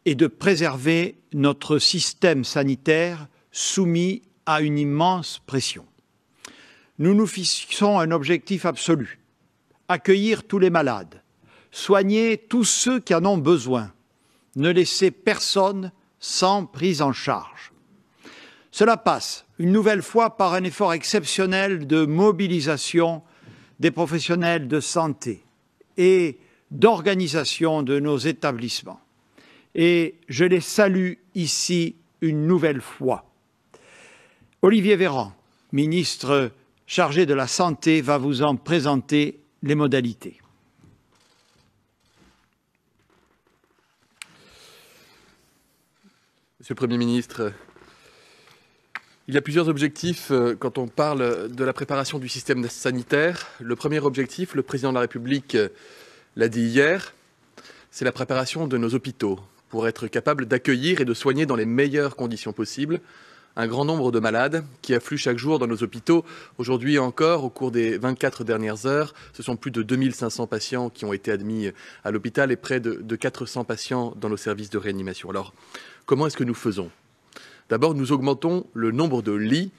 et de préserver notre système sanitaire soumis à une immense pression. Nous nous fixons un objectif absolu, accueillir tous les malades, soigner tous ceux qui en ont besoin, ne laisser personne sans prise en charge. Cela passe une nouvelle fois par un effort exceptionnel de mobilisation des professionnels de santé et d'organisation de nos établissements. Et je les salue ici une nouvelle fois. Olivier Véran, ministre chargé de la Santé, va vous en présenter les modalités. Monsieur le Premier ministre, il y a plusieurs objectifs euh, quand on parle de la préparation du système sanitaire. Le premier objectif, le président de la République euh, l'a dit hier, c'est la préparation de nos hôpitaux pour être capable d'accueillir et de soigner dans les meilleures conditions possibles un grand nombre de malades qui affluent chaque jour dans nos hôpitaux. Aujourd'hui encore, au cours des 24 dernières heures, ce sont plus de 2500 patients qui ont été admis euh, à l'hôpital et près de 400 patients dans nos services de réanimation. Alors, comment est-ce que nous faisons D'abord, nous augmentons le nombre de lits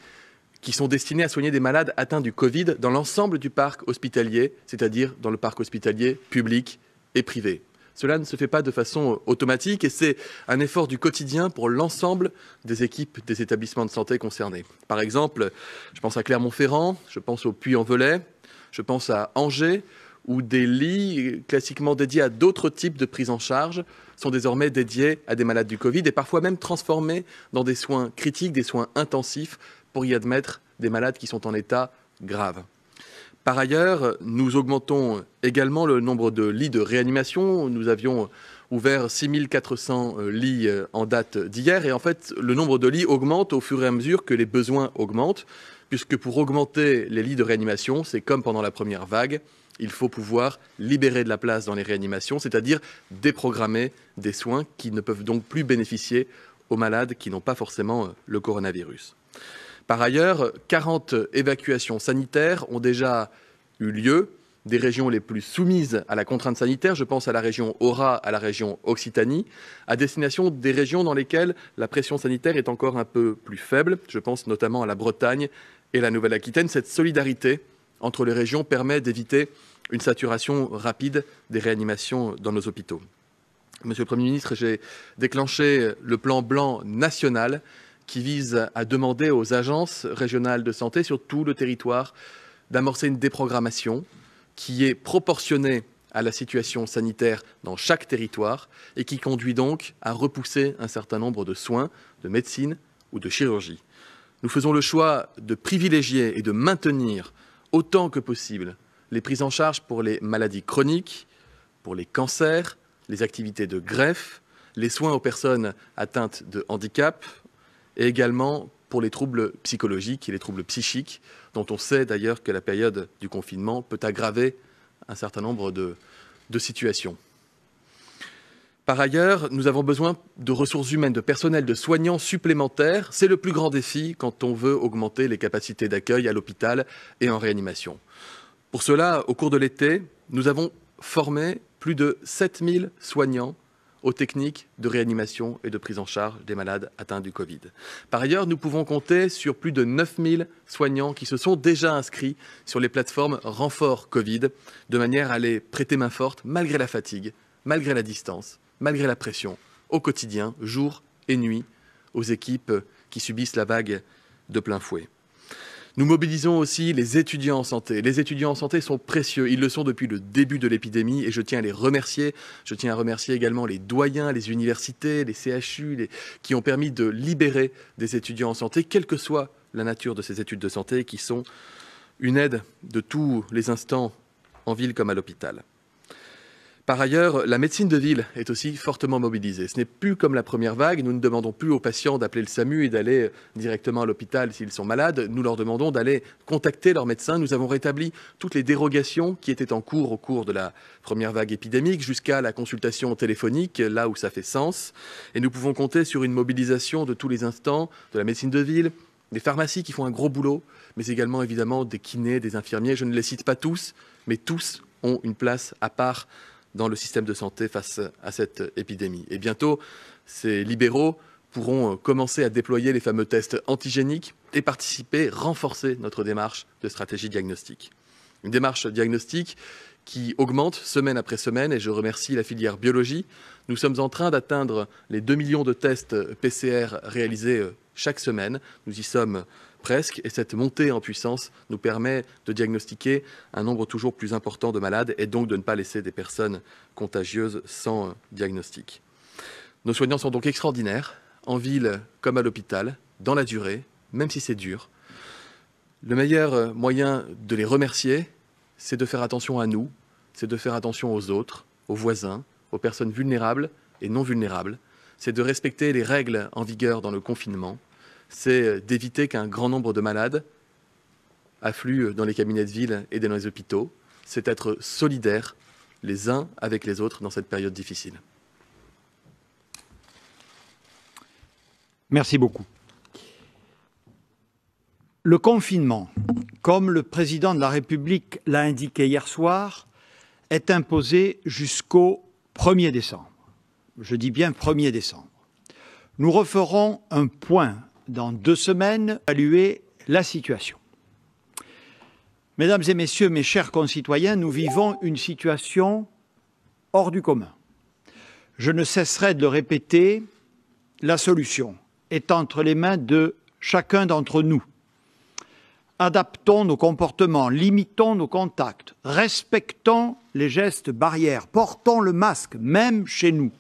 qui sont destinés à soigner des malades atteints du Covid dans l'ensemble du parc hospitalier, c'est-à-dire dans le parc hospitalier public et privé. Cela ne se fait pas de façon euh, automatique et c'est un effort du quotidien pour l'ensemble des équipes des établissements de santé concernés. Par exemple, je pense à Clermont-Ferrand, je pense au Puy-en-Velay, je pense à Angers, où des lits classiquement dédiés à d'autres types de prise en charge sont désormais dédiés à des malades du Covid et parfois même transformés dans des soins critiques, des soins intensifs pour y admettre des malades qui sont en état grave. Par ailleurs, nous augmentons également le nombre de lits de réanimation. Nous avions ouvert 6400 euh, lits euh, en date d'hier et en fait le nombre de lits augmente au fur et à mesure que les besoins augmentent puisque pour augmenter les lits de réanimation, c'est comme pendant la première vague, il faut pouvoir libérer de la place dans les réanimations, c'est-à-dire déprogrammer des soins qui ne peuvent donc plus bénéficier aux malades qui n'ont pas forcément euh, le coronavirus. Par ailleurs, 40 évacuations sanitaires ont déjà eu lieu des régions les plus soumises à la contrainte sanitaire, je pense à la région Aura, à la région Occitanie, à destination des régions dans lesquelles la pression sanitaire est encore un peu plus faible, je pense notamment à la Bretagne et la Nouvelle-Aquitaine, cette solidarité entre les régions permet d'éviter une saturation rapide des réanimations dans nos hôpitaux. Monsieur le Premier ministre, j'ai déclenché le plan blanc national qui vise à demander aux agences régionales de santé sur tout le territoire d'amorcer une déprogrammation qui est proportionnée à la situation sanitaire dans chaque territoire et qui conduit donc à repousser un certain nombre de soins, de médecine ou de chirurgie. Nous faisons le choix de privilégier et de maintenir autant que possible les prises en charge pour les maladies chroniques, pour les cancers, les activités de greffe, les soins aux personnes atteintes de handicap et également pour les troubles psychologiques et les troubles psychiques, dont on sait d'ailleurs que la période du confinement peut aggraver un certain nombre de, situations. Par ailleurs, nous avons besoin de ressources humaines, de personnel, de soignants supplémentaires. C'est le plus grand défi quand on veut augmenter les capacités d'accueil à l'hôpital et en réanimation. Pour cela, au cours de l'été, nous avons formé plus de 7000 soignants aux techniques de réanimation et de prise en charge des malades atteints du Covid. Par ailleurs, nous pouvons compter sur plus de 9000 soignants qui se sont déjà inscrits sur les plateformes renfort Covid, de manière à les prêter main forte malgré la fatigue, malgré la distance, malgré la pression, au quotidien, jour et nuit, aux équipes qui subissent la vague de plein fouet. Nous mobilisons aussi les étudiants en santé. Les étudiants en santé sont précieux. Ils le sont depuis le début de l'épidémie et je tiens à les remercier. Je tiens à remercier également les doyens, les universités, les CHU, qui ont permis de libérer des étudiants en santé, quelle que soit la nature de ces études de santé, qui sont une aide de tous les instants en ville comme à l'hôpital. Par ailleurs, la médecine de ville est aussi fortement mobilisée. Ce n'est plus comme la première vague. Nous ne demandons plus aux patients d'appeler le SAMU et d'aller directement à l'hôpital s'ils sont malades. Nous leur demandons d'aller contacter leur médecin. Nous avons rétabli toutes les dérogations qui étaient en cours au cours de la première vague épidémique jusqu'à la consultation téléphonique, là où ça fait sens. Et nous pouvons compter sur une mobilisation de tous les instants de la médecine de ville, des pharmacies qui font un gros boulot, mais également évidemment des kinés, des infirmiers. Je ne les cite pas tous, mais tous ont une place à part dans le système de santé face à cette épidémie. Et bientôt, ces libéraux pourront euh, commencer à déployer les fameux tests antigéniques et participer, renforcer notre démarche de stratégie diagnostique. Une démarche diagnostique qui augmente semaine après semaine et je remercie la filière biologie. Nous sommes en train d'atteindre les 2 millions de tests PCR réalisés euh, chaque semaine. Nous y sommes presque, et cette montée en puissance nous permet de diagnostiquer un nombre toujours plus important de malades et donc de ne pas laisser des personnes contagieuses sans euh, diagnostic. Nos soignants sont donc extraordinaires, en ville comme à l'hôpital, dans la durée, même si c'est dur. Le meilleur euh, moyen de les remercier, c'est de faire attention à nous, c'est de faire attention aux autres, aux voisins, aux personnes vulnérables et non vulnérables, c'est de respecter les règles en vigueur dans le confinement, c'est euh, d'éviter qu'un grand nombre de malades affluent euh, dans les cabinets de ville et dans les hôpitaux. C'est être solidaires les uns avec les autres dans cette période difficile. Merci beaucoup. Le confinement, comme le président de la République l'a indiqué hier soir, est imposé jusqu'au 1er décembre. Je dis bien 1er décembre. Nous referons un point dans deux semaines, évaluer la situation. Mesdames et messieurs, mes chers concitoyens, nous vivons une situation hors du commun. Je ne cesserai de le répéter, la solution est entre les mains de chacun d'entre nous. Adaptons nos comportements, limitons nos contacts, respectons les gestes barrières, portons le masque, même chez nous.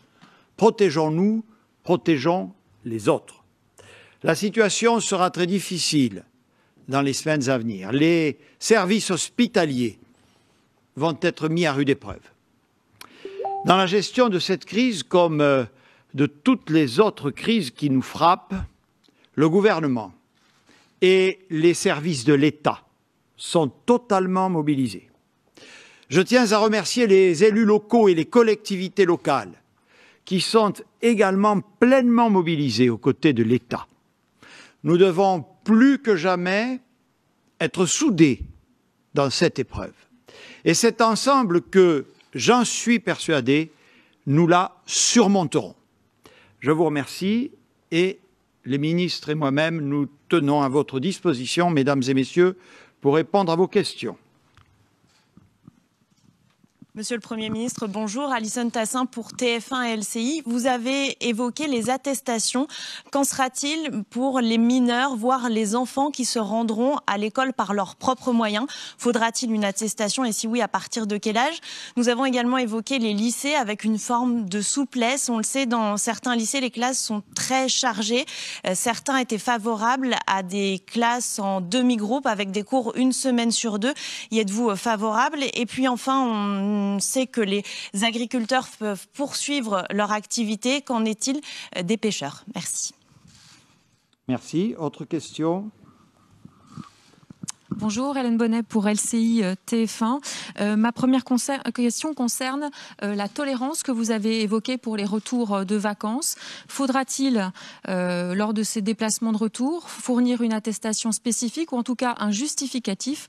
Protégeons-nous, protégeons les autres. La situation sera très difficile dans les semaines à venir. Les services hospitaliers vont être mis à rude épreuve. Dans la gestion de cette crise, comme euh, de toutes les autres crises qui nous frappent, le gouvernement et les services de l'État sont totalement mobilisés. Je tiens à remercier les élus locaux et les collectivités locales qui sont également pleinement mobilisés aux côtés de l'État nous devons plus que jamais être soudés dans cette épreuve. Et c'est ensemble que, j'en suis persuadé, nous la surmonterons. Je vous remercie et les ministres et moi-même, nous tenons à votre disposition, mesdames et messieurs, pour répondre à vos questions. Monsieur le Premier ministre, bonjour. Alison Tassin pour TF1 et LCI. Vous avez évoqué les attestations. Qu'en sera-t-il pour les mineurs, voire les enfants qui se rendront à l'école par leurs propres moyens Faudra-t-il une attestation et si oui, à partir de quel âge Nous avons également évoqué les lycées avec une forme de souplesse. On le sait, dans certains lycées, les classes sont très chargées. Euh, certains étaient favorables à des classes en demi-groupe avec des cours une semaine sur deux. Y êtes-vous favorable Et puis enfin, on on sait que les agriculteurs peuvent poursuivre leur activité. Qu'en est-il des pêcheurs Merci. Merci. Autre question Bonjour, Hélène Bonnet pour LCI euh, TF1. Euh, ma première question concerne euh, la tolérance que vous avez évoquée pour les retours de vacances. Faudra-t-il, lors de ces déplacements de retour, fournir une attestation spécifique ou en tout cas un justificatif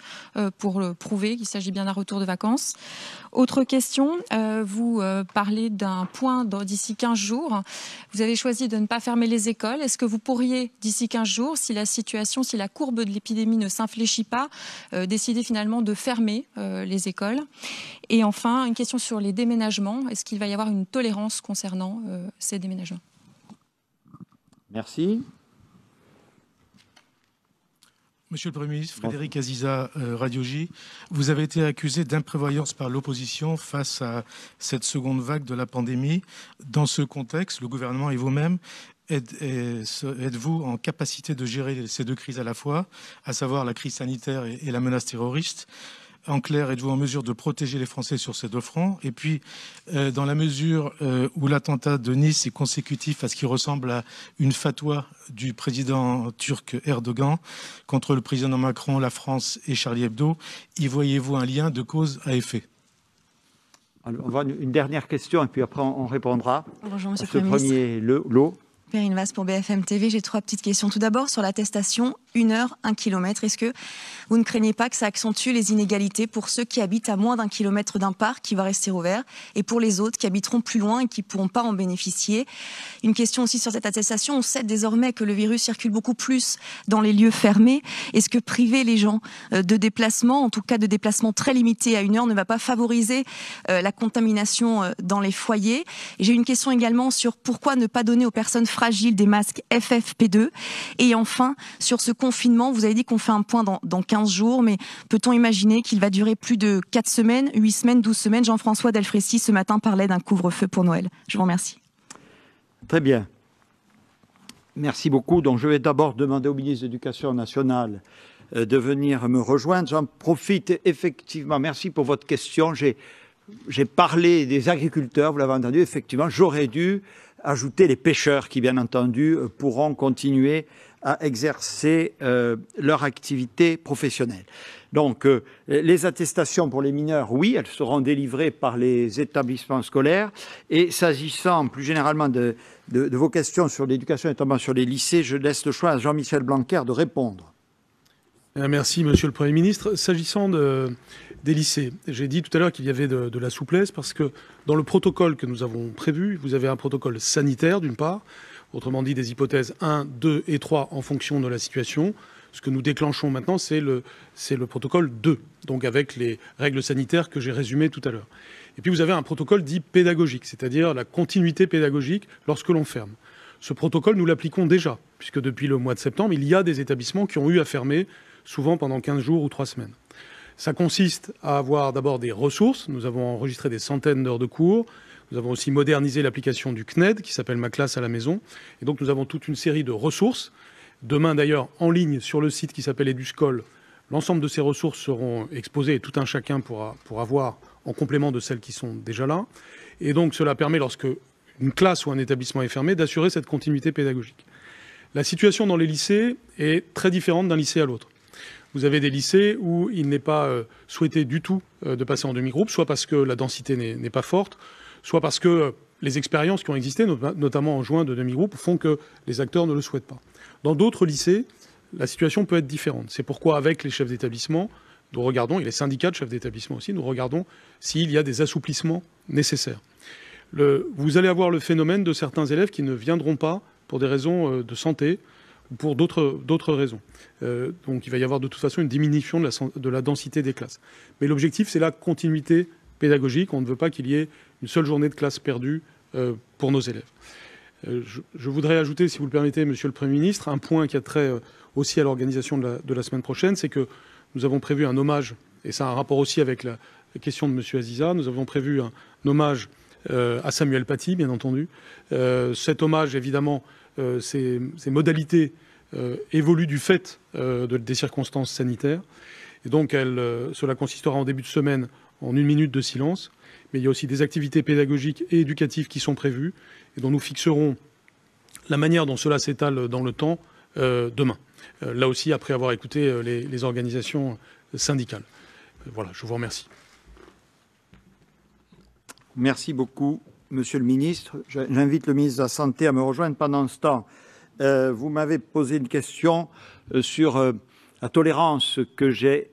pour le prouver qu'il s'agit bien d'un retour de vacances Autre question, vous parlez d'un point d'ici 15 jours. Vous avez choisi de ne pas fermer les écoles. Est-ce que vous pourriez, d'ici 15 jours, si la situation, si la courbe de l'épidémie ne s'infléchit pas, euh, décider finalement de fermer euh, les écoles Et enfin, une question sur les déménagements. Est-ce qu'il va y avoir une tolérance concernant euh, ces déménagements Merci. Monsieur le Premier ministre, Frédéric Aziza, Radio J, vous avez été accusé d'imprévoyance par l'opposition face à cette seconde vague de la pandémie. Dans ce contexte, le gouvernement et vous-même euh, êtes-vous en capacité de gérer ces deux crises à la fois, à savoir la crise sanitaire et la menace terroriste en clair, êtes-vous en mesure de protéger les Français sur ces deux fronts Et puis, euh, dans la mesure euh, où l'attentat de Nice est consécutif à ce qui ressemble à une fatwa du président turc Erdogan contre le président Macron, la France et Charlie Hebdo, y voyez-vous un lien de cause à effet on va une dernière question et puis après on répondra. Bonjour, Monsieur le lot. Perrine Vasse pour BFM TV. J'ai trois petites questions. Tout d'abord, sur l'attestation, une heure, un kilomètre. Est-ce que vous ne craignez pas que ça accentue les inégalités pour ceux qui habitent à moins d'un kilomètre d'un parc qui va rester ouvert et pour les autres qui habiteront plus loin et qui ne pourront pas en bénéficier Une question aussi sur cette attestation. On sait désormais que le virus circule beaucoup plus dans les lieux fermés. Est-ce que priver les gens euh, de déplacement, en tout cas de déplacement très limité à une heure, ne va pas favoriser euh, la contamination euh, dans les foyers J'ai une question également sur pourquoi ne pas donner aux personnes fragiles des masques FFP2 Et enfin, sur ce confinement, vous avez dit qu'on fait un point dans, dans 15 jours, mais peut-on imaginer qu'il va durer plus de 4 semaines, 8 semaines, 12 semaines Jean-François Delfrécy ce matin parlait d'un couvre-feu pour Noël. Je vous remercie. Très bien. Merci beaucoup. Donc, je vais d'abord demander au ministre de l'Éducation nationale euh, de venir me rejoindre. J'en profite effectivement. Merci pour votre question. J'ai parlé des agriculteurs, vous l'avez entendu. Effectivement, j'aurais dû ajouter les pêcheurs qui, bien entendu, euh, pourront continuer à exercer euh, leur activité professionnelle. Donc, euh, les attestations pour les mineurs, oui, elles seront délivrées par les établissements scolaires. Et s'agissant plus généralement de, vos questions sur l'éducation, notamment sur les lycées, je laisse le choix à Jean-Michel Blanquer de répondre. Merci, Monsieur le Premier ministre. S'agissant de des lycées. J'ai dit tout à l'heure qu'il y avait de, la souplesse parce que dans le protocole que nous avons prévu, vous avez un protocole sanitaire d'une part, autrement dit des hypothèses 1, 2 et 3 en fonction de la situation. Ce que nous déclenchons maintenant, c'est le, le protocole 2, donc avec les règles sanitaires que j'ai résumées tout à l'heure. Et puis vous avez un protocole dit pédagogique, c'est-à-dire la continuité pédagogique lorsque l'on ferme. Ce protocole, nous l'appliquons déjà, puisque depuis le mois de septembre, il y a des établissements qui ont eu à fermer, souvent pendant 15 jours ou 3 semaines. Ça consiste à avoir d'abord des ressources. Nous avons enregistré des centaines d'heures de cours. Nous avons aussi modernisé l'application du CNED qui s'appelle Ma classe à la maison. Et donc nous avons toute une série de ressources. Demain d'ailleurs, en ligne sur le site qui s'appelle EduScol, l'ensemble de ces ressources seront exposées et tout un chacun pourra, pourra voir en complément de celles qui sont déjà là. Et donc cela permet, lorsque une classe ou un établissement est fermé, d'assurer cette continuité pédagogique. La situation dans les lycées est très différente d'un lycée à l'autre. Vous avez des lycées où il n'est pas euh, souhaité du tout euh, de passer en demi-groupe, soit parce que la densité n'est pas forte, soit parce que euh, les expériences qui ont existé, notamment en juin de demi-groupe, font que les acteurs ne le souhaitent pas. Dans d'autres lycées, la situation peut être différente. C'est pourquoi, avec les chefs d'établissement, nous regardons, et les syndicats de chefs d'établissement aussi, nous regardons s'il y a des assouplissements nécessaires. vous allez avoir le phénomène de certains élèves qui ne viendront pas pour des raisons de santé, pour d'autres raisons. Euh, donc il va y avoir de toute façon une diminution de la, de la densité des classes. Mais l'objectif, c'est la continuité pédagogique. On ne veut pas qu'il y ait une seule journée de classe perdue euh, pour nos élèves. Euh, je, voudrais ajouter, si vous le permettez, Monsieur le Premier ministre, un point qui a trait aussi à l'organisation de, la semaine prochaine, c'est que nous avons prévu un hommage, et ça a un rapport aussi avec la question de Monsieur Aziza, nous avons prévu un, un hommage à Samuel Paty, bien entendu. cet hommage, évidemment, euh, ces, modalités euh, évoluent du fait euh, des circonstances sanitaires. Et donc, cela consistera en début de semaine en une minute de silence. Mais il y a aussi des activités pédagogiques et éducatives qui sont prévues et dont nous fixerons la manière dont cela s'étale dans le temps demain. là aussi, après avoir écouté les, les, organisations syndicales. voilà, je vous remercie. Merci beaucoup. Monsieur le ministre, j'invite le ministre de la Santé à me rejoindre pendant ce temps. Euh, vous m'avez posé une question euh, sur euh, la tolérance que j'ai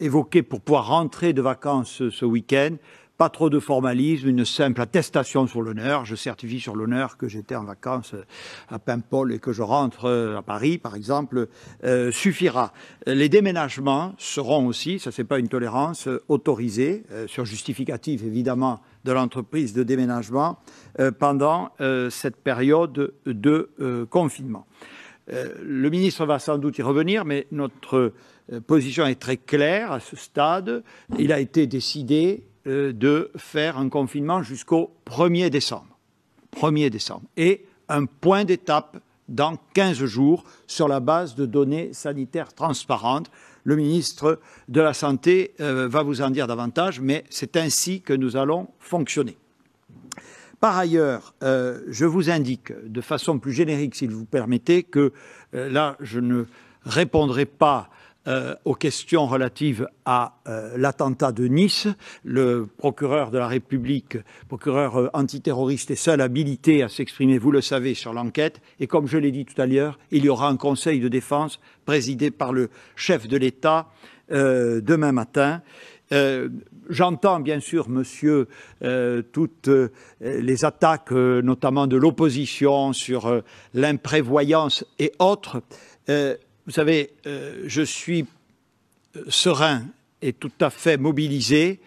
évoquée pour pouvoir rentrer de vacances ce week-end pas trop de formalisme, une simple attestation sur l'honneur. Je certifie sur l'honneur que j'étais en vacances euh, à Paimpol et que je rentre euh, à Paris, par exemple, euh, suffira. Les déménagements seront aussi, ça c'est pas une tolérance, autorisés, sur justificatif évidemment de l'entreprise de déménagement, pendant cette période de confinement. Le ministre va sans doute y revenir, mais notre position est très claire à ce stade. Il a été décidé euh, de faire un confinement jusqu'au 1er décembre. 1er décembre. Et un point d'étape dans 15 jours sur la base de données sanitaires transparentes. Le ministre de la Santé euh, va vous en dire davantage, mais c'est ainsi que nous allons fonctionner. Par ailleurs, euh, je vous indique de façon plus générique, s'il vous permettez, que là, je ne répondrai pas euh, aux questions relatives à euh, l'attentat de Nice. Le procureur de la République, procureur euh, antiterroriste, est seul habilité à s'exprimer, vous le savez, sur l'enquête. Et comme je l'ai dit tout à l'heure, il y aura un conseil de défense présidé par le chef de l'État demain matin. j'entends bien sûr, monsieur, toutes les attaques, notamment de l'opposition, sur l'imprévoyance et autres. Vous savez, euh, je suis euh, serein et tout à fait mobilisé.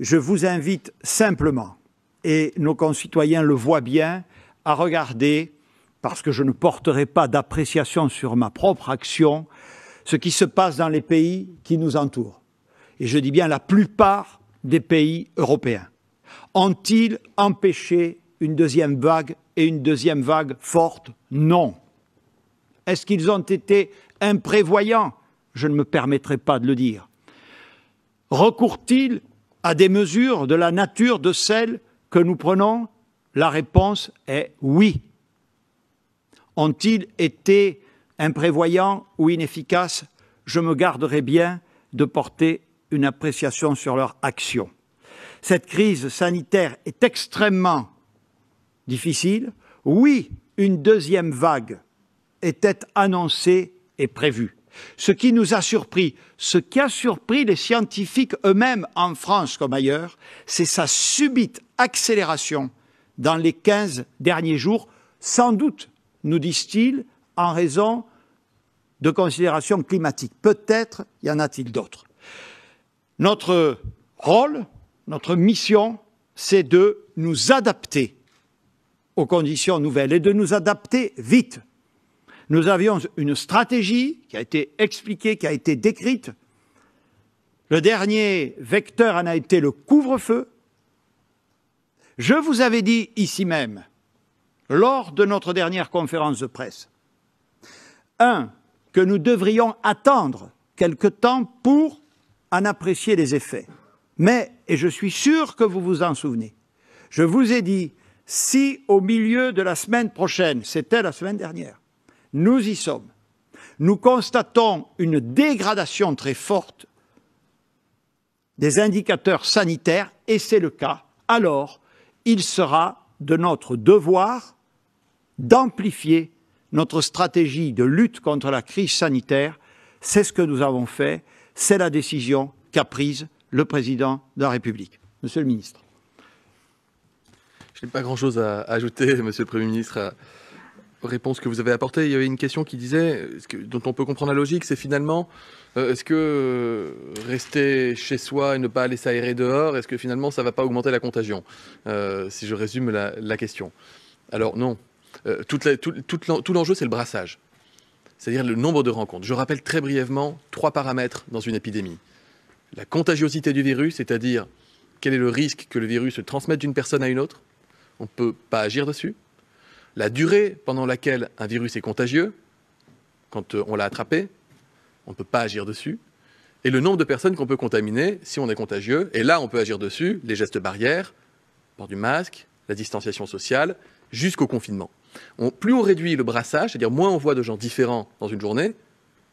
Je vous invite simplement, et nos concitoyens le voient bien, à regarder, parce que je ne porterai pas d'appréciation sur ma propre action, ce qui se passe dans les pays qui nous entourent. Et je dis bien la plupart des pays européens. Ont-ils empêché une deuxième vague et une deuxième vague forte Non. Est-ce qu'ils ont été imprévoyant, je ne me permettrai pas de le dire, recourt-il à des mesures de la nature de celles que nous prenons La réponse est oui. Ont-ils été imprévoyants ou inefficaces Je me garderai bien de porter une appréciation sur leur action. Cette crise sanitaire est extrêmement difficile. Oui, une deuxième vague était annoncée prévu. Ce qui nous a surpris, ce qui a surpris les scientifiques eux-mêmes en France comme ailleurs, c'est sa subite accélération dans les 15 derniers jours, sans doute, nous disent-ils, en raison de considérations climatiques. Peut-être y en a-t-il d'autres. Notre rôle, notre mission, c'est de nous adapter aux conditions nouvelles et de nous adapter vite. Nous avions une stratégie qui a été expliquée, qui a été décrite. Le dernier vecteur en a été le couvre-feu. Je vous avais dit ici même, lors de notre dernière conférence de presse, un, que nous devrions attendre quelque temps pour en apprécier les effets. Mais, et je suis sûr que vous vous en souvenez, je vous ai dit, si au milieu de la semaine prochaine, c'était la semaine dernière, nous y sommes. Nous constatons une dégradation très forte des indicateurs sanitaires, et c'est le cas. Alors, il sera de notre devoir d'amplifier notre stratégie de lutte contre la crise sanitaire. C'est ce que nous avons fait, c'est la décision qu'a prise le président de la République. Monsieur le ministre. Je n'ai pas grand-chose à ajouter, monsieur le Premier ministre réponse que vous avez apportée, il y avait une question qui disait, dont on peut comprendre la logique, c'est finalement, euh, est-ce que euh, rester chez soi et ne pas aller s'aérer dehors, est-ce que finalement ça ne va pas augmenter la contagion euh, Si je résume la, question. Alors non. tout, tout l'enjeu, c'est le brassage, c'est-à-dire le nombre de rencontres. Je rappelle très brièvement trois paramètres dans une épidémie. La contagiosité du virus, c'est-à-dire quel est le risque que le virus se transmette d'une personne à une autre. On ne peut pas agir dessus la durée pendant laquelle un virus est contagieux, quand euh, on l'a attrapé, on ne peut pas agir dessus, et le nombre de personnes qu'on peut contaminer si on est contagieux. Et là, on peut agir dessus, les gestes barrières, port du masque, la distanciation sociale, jusqu'au confinement. plus on réduit le brassage, c'est-à-dire moins on voit de gens différents dans une journée,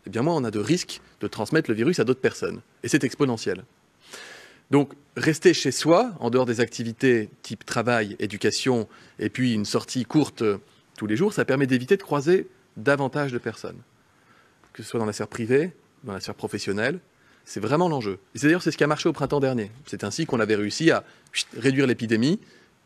eh bien moins on a de risques de transmettre le virus à d'autres personnes. Et c'est exponentiel. Donc, rester chez soi, en dehors des activités type travail, éducation, et puis une sortie courte euh, tous les jours, ça permet d'éviter de croiser davantage de personnes, que ce soit dans la sphère privée, dans la sphère professionnelle. C'est vraiment l'enjeu. C'est d'ailleurs, c'est ce qui a marché au printemps dernier. C'est ainsi qu'on avait réussi à réduire l'épidémie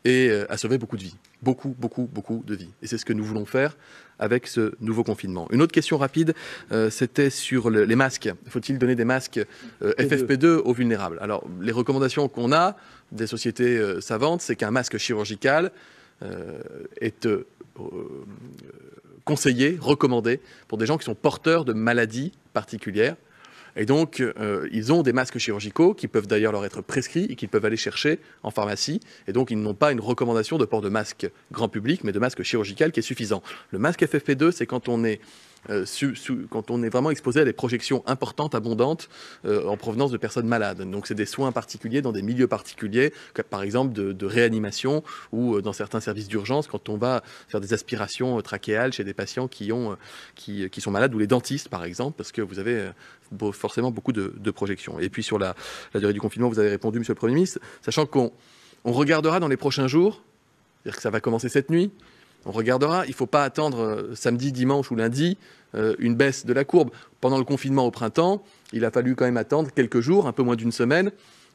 et euh, à sauver beaucoup de vies. Beaucoup, beaucoup, beaucoup de vies. Et c'est ce que nous voulons faire avec ce nouveau confinement. Une autre question rapide, euh, c'était sur les masques. Faut-il donner des masques euh, FFP2 aux vulnérables Alors, les recommandations qu'on a des sociétés savantes, c'est qu'un masque chirurgical est conseillé, recommandé pour des gens qui sont porteurs de maladies particulières. Et donc, euh, ils ont des masques chirurgicaux qui peuvent d'ailleurs leur être prescrits et qu'ils peuvent aller chercher en pharmacie. Et donc, ils n'ont pas une recommandation de port de masque grand public, mais de masque chirurgical qui est suffisant. Le masque FFP2, c'est quand on est euh, quand on est vraiment exposé à des projections importantes, abondantes, euh, en provenance de personnes malades. Donc c'est des soins particuliers dans des milieux particuliers, par exemple de, réanimation ou euh, dans certains services d'urgence, quand on va faire des aspirations trachéales chez des patients qui, sont malades, ou les dentistes par exemple, parce que vous avez forcément beaucoup de, projections. Et puis sur la, durée du confinement, vous avez répondu, Monsieur le Premier ministre, sachant qu'on regardera dans les prochains jours, c'est-à-dire que ça va commencer cette nuit, on regardera. Il ne faut pas attendre euh, samedi, dimanche ou lundi euh, une baisse de la courbe. Pendant le confinement au printemps, il a fallu quand même attendre quelques jours, un peu moins d'une semaine,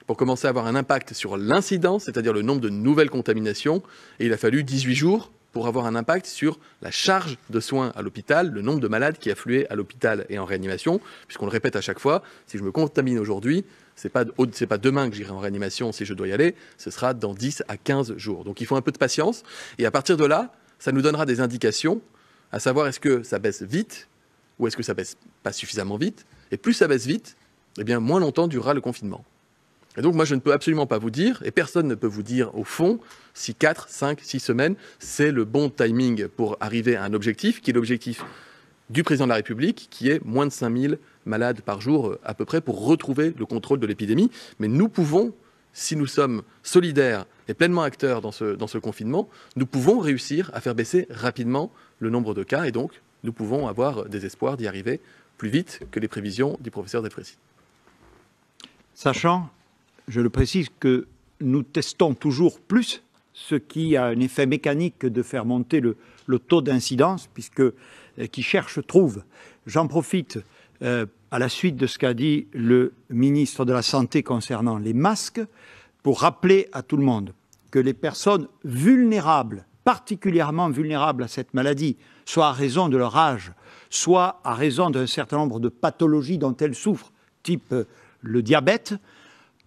pour commencer à avoir un impact sur l'incidence, c'est-à-dire le nombre de nouvelles contaminations. Et il a fallu 18 jours pour avoir un impact sur la charge de soins à l'hôpital, le nombre de malades qui affluaient à l'hôpital et en réanimation, puisqu'on le répète à chaque fois, si je me contamine aujourd'hui, ce n'est pas, demain que j'irai en réanimation si je dois y aller, ce sera dans 10 à 15 jours. Donc il faut un peu de patience, et à partir de là, ça nous donnera des indications, à savoir est-ce que ça baisse vite ou est-ce que ça baisse pas suffisamment vite. Et plus ça baisse vite, eh bien moins longtemps durera le confinement. Et donc moi je ne peux absolument pas vous dire, et personne ne peut vous dire au fond, si 4, 5, 6 semaines, c'est le bon timing pour arriver à un objectif, qui est l'objectif du président de la République, qui est moins de 5000 malades par jour à peu près pour retrouver le contrôle de l'épidémie. Mais nous pouvons, si nous sommes solidaires est pleinement acteur dans ce, confinement, nous pouvons réussir à faire baisser rapidement le nombre de cas et donc nous pouvons avoir des espoirs d'y arriver plus vite que les prévisions du professeur Defressi. Sachant, je le précise, que nous testons toujours plus, ce qui a un effet mécanique de faire monter le, taux d'incidence, puisque euh, qui cherche trouve. J'en profite euh, à la suite de ce qu'a dit le ministre de la Santé concernant les masques pour rappeler à tout le monde que les personnes vulnérables, particulièrement vulnérables à cette maladie, soit à raison de leur âge, soit à raison d'un certain nombre de pathologies dont elles souffrent, type euh, le diabète,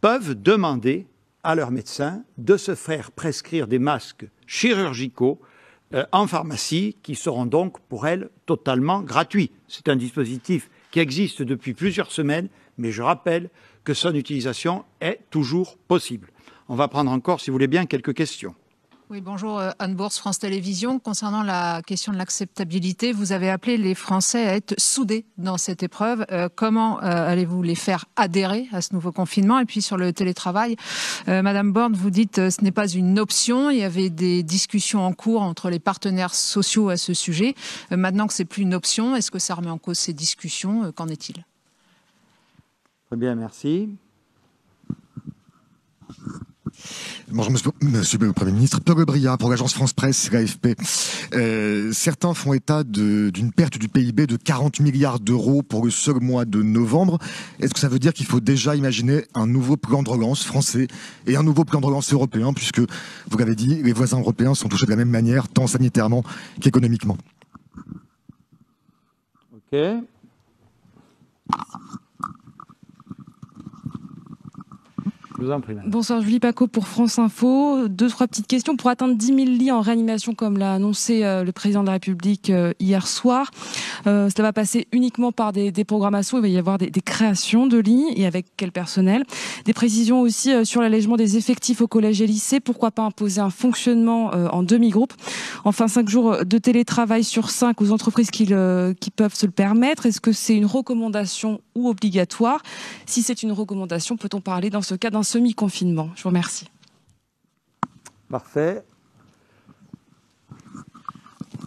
peuvent demander à leur médecin de se faire prescrire des masques chirurgicaux euh, en pharmacie qui seront donc pour elles totalement gratuits. C'est un dispositif qui existe depuis plusieurs semaines, mais je rappelle que son utilisation est toujours possible on va prendre encore, si vous voulez bien, quelques questions. Oui, bonjour euh, Anne Bourse, France Télévisions. Concernant la question de l'acceptabilité, vous avez appelé les Français à être soudés dans cette épreuve. Euh, comment euh, allez-vous les faire adhérer à ce nouveau confinement Et puis sur le télétravail, Madame Borne, vous dites ce n'est pas une option. Il y avait des discussions en cours entre les partenaires sociaux à ce sujet. maintenant que ce n'est plus une option, est-ce que ça remet en cause ces discussions Qu'en est-il Très bien, merci. Bonjour, monsieur le Premier ministre. Paul Bria, pour l'agence France Presse, l'AFP. Euh, certains font état d'une perte du PIB de 40 milliards d'euros pour le seul mois de novembre. Est-ce que ça veut dire qu'il faut déjà imaginer un nouveau plan de relance français et un nouveau plan de relance européen, puisque, vous l'avez dit, les voisins européens sont touchés de la même manière, tant sanitairement qu'économiquement Ok. Bonsoir Julie Paco pour France Info. Deux, trois petites questions. Pour atteindre 10 000 lits en réanimation, comme l'a annoncé euh, le président de la République euh, hier soir, euh, cela va passer uniquement par des, des, programmations. Il va y avoir des, créations de lits et avec quel personnel. Des précisions aussi sur l'allègement des effectifs au collège et lycée. Pourquoi pas imposer un fonctionnement en demi-groupe Enfin, cinq jours de télétravail sur cinq aux entreprises qui, qui peuvent se le permettre. Est-ce que c'est une recommandation ou obligatoire Si c'est une recommandation, peut-on parler dans ce cas d'un semi-confinement. Je vous remercie. Parfait.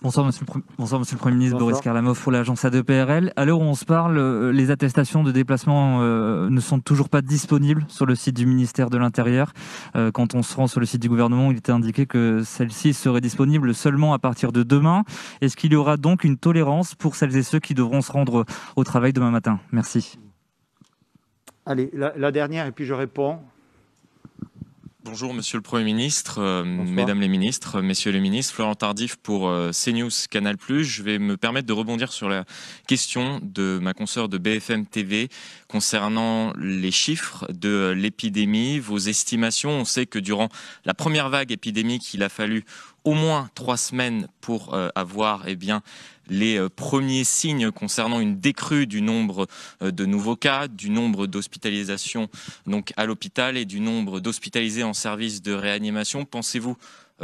Bonsoir monsieur, le, Premier ministre Boris Karlamov pour l'agence ADPRL. À l'heure où on se parle, euh, les attestations de déplacement euh, ne sont toujours pas disponibles sur le site du ministère de l'Intérieur. Euh, quand on se rend sur le site du gouvernement, il était indiqué que celles-ci seraient disponibles seulement à partir de demain. Est-ce qu'il y aura donc une tolérance pour celles et ceux qui devront se rendre au travail demain matin Merci. Allez, la dernière et puis je réponds. Bonjour Monsieur le Premier ministre, euh, Mesdames les ministres, euh, Messieurs les ministres, Florent Tardif pour euh, CNews Canal+. Je vais me permettre de rebondir sur la question de ma consoeur de BFM TV concernant les chiffres de l'épidémie, vos estimations. On sait que durant la première vague épidémique, il a fallu au moins trois semaines pour euh, avoir eh bien, les euh, premiers signes concernant une décrue du nombre euh, de nouveaux cas, du nombre d'hospitalisations donc à l'hôpital et du nombre d'hospitalisés en service de réanimation. Pensez-vous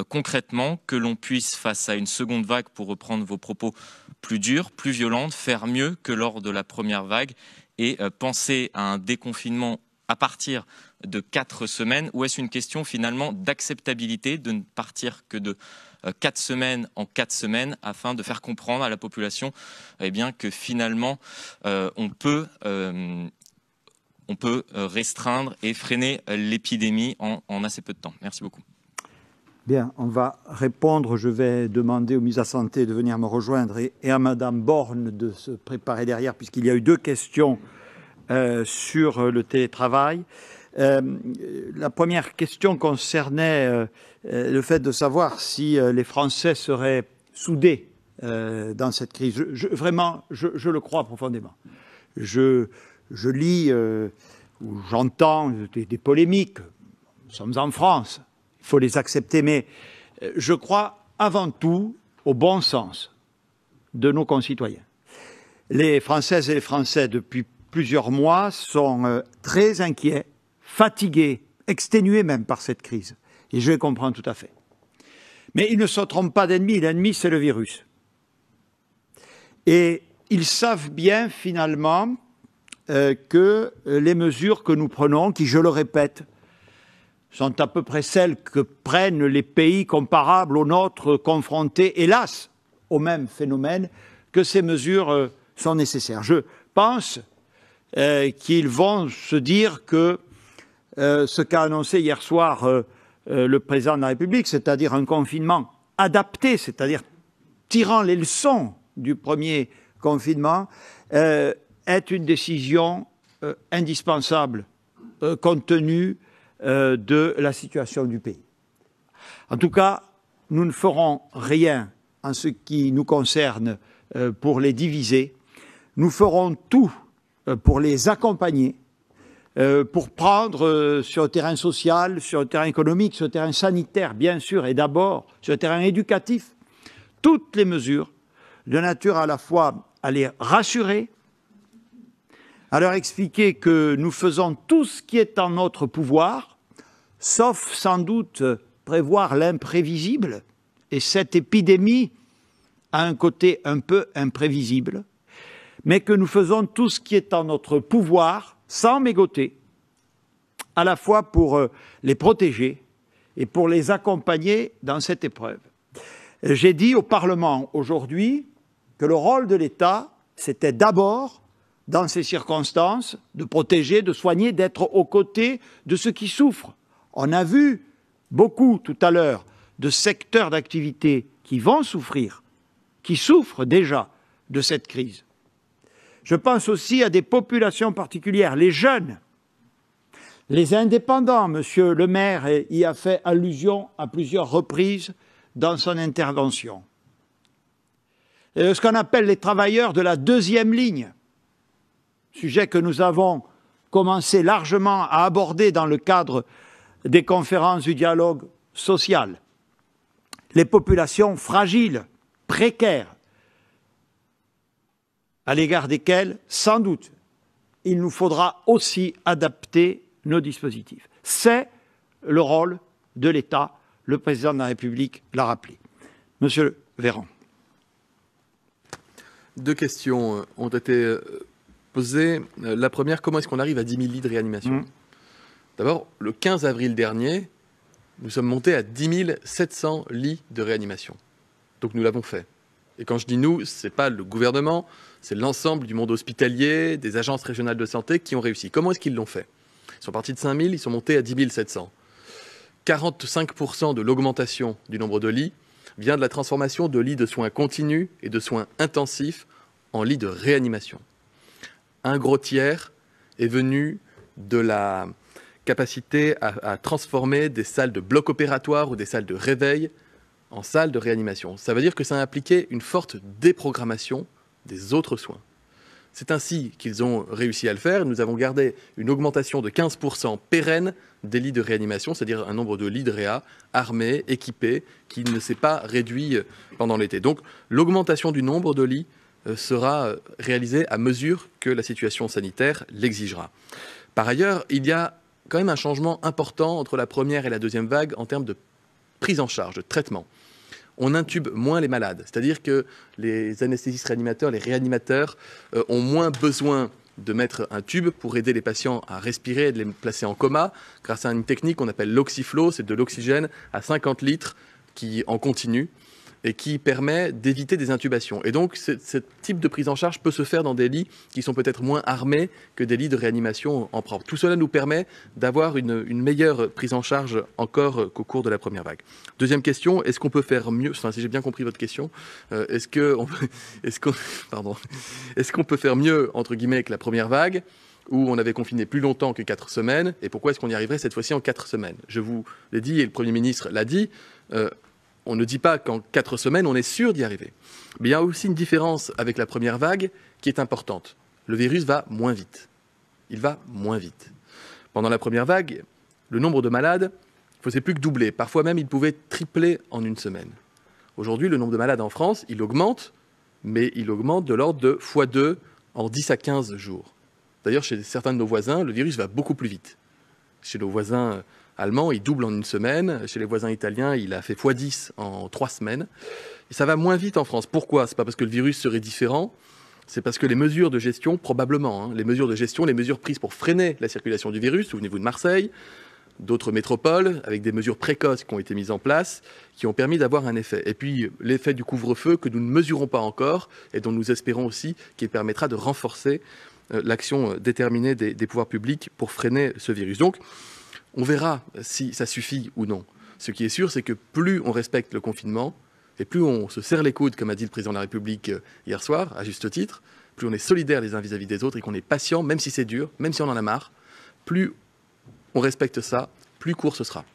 concrètement que l'on puisse, face à une seconde vague, pour reprendre vos propos, plus durs, plus violentes, faire mieux que lors de la première vague et penser à un déconfinement à partir de quatre semaines Ou est-ce une question finalement d'acceptabilité de ne partir que de euh, quatre semaines en quatre semaines afin de faire comprendre à la population eh bien, que finalement euh, on peut... Euh, on peut restreindre et freiner l'épidémie en, assez peu de temps. Merci beaucoup. Bien, on va répondre. Je vais demander aux mises à santé de venir me rejoindre et, et à Madame Borne de se préparer derrière, puisqu'il y a eu deux questions euh, sur euh, le télétravail. Euh, la première question concernait le fait de savoir si les Français seraient soudés dans cette crise. vraiment, je, le crois profondément. Je, lis ou j'entends des, des, polémiques. Nous sommes en France, il faut les accepter, mais je crois avant tout au bon sens de nos concitoyens. Les Françaises et les Français, depuis plusieurs mois, sont euh, très inquiets, fatigués, exténués même par cette crise. Et je les comprends tout à fait. Mais ils ne se trompent pas d'ennemis. L'ennemi, c'est le virus. Et ils savent bien, finalement, euh, que euh, les mesures que nous prenons, qui, je le répète, sont à peu près celles que prennent les pays comparables aux nôtres, confrontés, hélas, au même phénomène, que ces mesures sont nécessaires. Je pense euh, qu'ils vont se dire que euh, ce qu'a annoncé hier soir euh, le président de la République, c'est-à-dire un confinement adapté, c'est-à-dire tirant les leçons du premier confinement, est une décision indispensable compte tenu de la situation du pays. En tout cas, nous ne ferons rien en ce qui nous concerne pour les diviser. Nous ferons tout euh, pour les accompagner, euh, pour prendre euh, sur le terrain social, sur le terrain économique, sur le terrain sanitaire, bien sûr, et d'abord sur le terrain éducatif, toutes les mesures de nature à la fois à les rassurer, à leur expliquer que nous faisons tout ce qui est en notre pouvoir, sauf sans doute prévoir l'imprévisible, et cette épidémie a un côté un peu imprévisible, mais que nous faisons tout ce qui est en notre pouvoir, sans mégoter, à la fois pour euh, les protéger et pour les accompagner dans cette épreuve. J'ai dit au Parlement aujourd'hui que le rôle de l'État, c'était d'abord, dans ces circonstances, de protéger, de soigner, d'être aux côtés de ceux qui souffrent. On a vu beaucoup tout à l'heure de secteurs d'activité qui vont souffrir, qui souffrent déjà de cette crise. Je pense aussi à des populations particulières, les jeunes, les indépendants. Monsieur le maire y a fait allusion à plusieurs reprises dans son intervention. ce qu'on appelle les travailleurs de la deuxième ligne, sujet que nous avons commencé largement à aborder dans le cadre des conférences du dialogue social. Les populations fragiles, précaires, à l'égard desquels, sans doute, il nous faudra aussi adapter nos dispositifs. C'est le rôle de l'État, le président de la République l'a rappelé. Monsieur Véran. Deux questions euh, ont été euh, posées. Euh, la première, comment est-ce qu'on arrive à 10 000 lits de réanimation mmh. D'abord, le 15 avril dernier, nous sommes montés à 10 700 lits de réanimation. Donc nous l'avons fait. Et quand je dis nous, ce n'est pas le gouvernement, c'est l'ensemble du monde hospitalier, des agences régionales de santé qui ont réussi. Comment est-ce qu'ils l'ont fait Ils sont partis de 5 000, ils sont montés à 10 700. 45% de l'augmentation du nombre de lits vient de la transformation de lits de soins continus et de soins intensifs en lits de réanimation. Un gros tiers est venu de la capacité à, transformer des salles de bloc opératoire ou des salles de réveil en salles de réanimation. Ça veut dire que ça a impliqué une forte déprogrammation des autres soins. C'est ainsi qu'ils ont réussi à le faire. Nous avons gardé une augmentation de 15% pérenne des lits de réanimation, c'est-à-dire un nombre de lits de réa armés, équipés, qui ne s'est pas réduit euh, pendant l'été. Donc l'augmentation du nombre de lits euh, sera euh, réalisée à mesure que la situation sanitaire l'exigera. Par ailleurs, il y a quand même un changement important entre la première et la deuxième vague en termes de prise en charge, de traitement on intube moins les malades. C'est-à-dire que les anesthésistes réanimateurs, les réanimateurs euh, ont moins besoin de mettre un tube pour aider les patients à respirer et de les placer en coma grâce à une technique qu'on appelle l'oxyflow, c'est de l'oxygène à 50 litres qui en continue et qui permet d'éviter des intubations. Et donc, ce, type de prise en charge peut se faire dans des lits qui sont peut-être moins armés que des lits de réanimation en propre. Tout cela nous permet d'avoir une, meilleure prise en charge encore qu'au cours de la première vague. Deuxième question, est-ce qu'on peut faire mieux Enfin, si j'ai bien compris votre question, euh, est-ce qu'on est peut faire mieux, entre guillemets, que la première vague où on avait confiné plus longtemps que quatre semaines, et pourquoi est-ce qu'on y arriverait cette fois-ci en quatre semaines Je vous l'ai dit, et le Premier ministre l'a dit, euh, on ne dit pas qu'en quatre semaines, on est sûr d'y arriver. Mais il y a aussi une différence avec la première vague qui est importante. Le virus va moins vite. Il va moins vite. Pendant la première vague, le nombre de malades faisait plus que doubler. Parfois même, il pouvait tripler en une semaine. Aujourd'hui, le nombre de malades en France, il augmente, mais il augmente de l'ordre de x2 en 10 à 15 jours. D'ailleurs, chez certains de nos voisins, le virus va beaucoup plus vite. Chez nos voisins allemand, il double en une semaine. Chez les voisins italiens, il a fait x10 en trois semaines. Et ça va moins vite en France. Pourquoi C'est pas parce que le virus serait différent. C'est parce que les mesures de gestion, probablement, hein, les mesures de gestion, les mesures prises pour freiner la circulation du virus, souvenez-vous de Marseille, d'autres métropoles, avec des mesures précoces qui ont été mises en place, qui ont permis d'avoir un effet. Et puis l'effet du couvre-feu que nous ne mesurons pas encore et dont nous espérons aussi qu'il permettra de renforcer euh, l'action déterminée des, pouvoirs publics pour freiner ce virus. Donc, on verra si ça suffit ou non. Ce qui est sûr, c'est que plus on respecte le confinement, et plus on se serre les coudes, comme a dit le président de la République euh, hier soir, à juste titre, plus on est solidaire les uns vis-à-vis des autres et qu'on est patient, même si c'est dur, même si on en a marre, plus on respecte ça, plus court ce sera.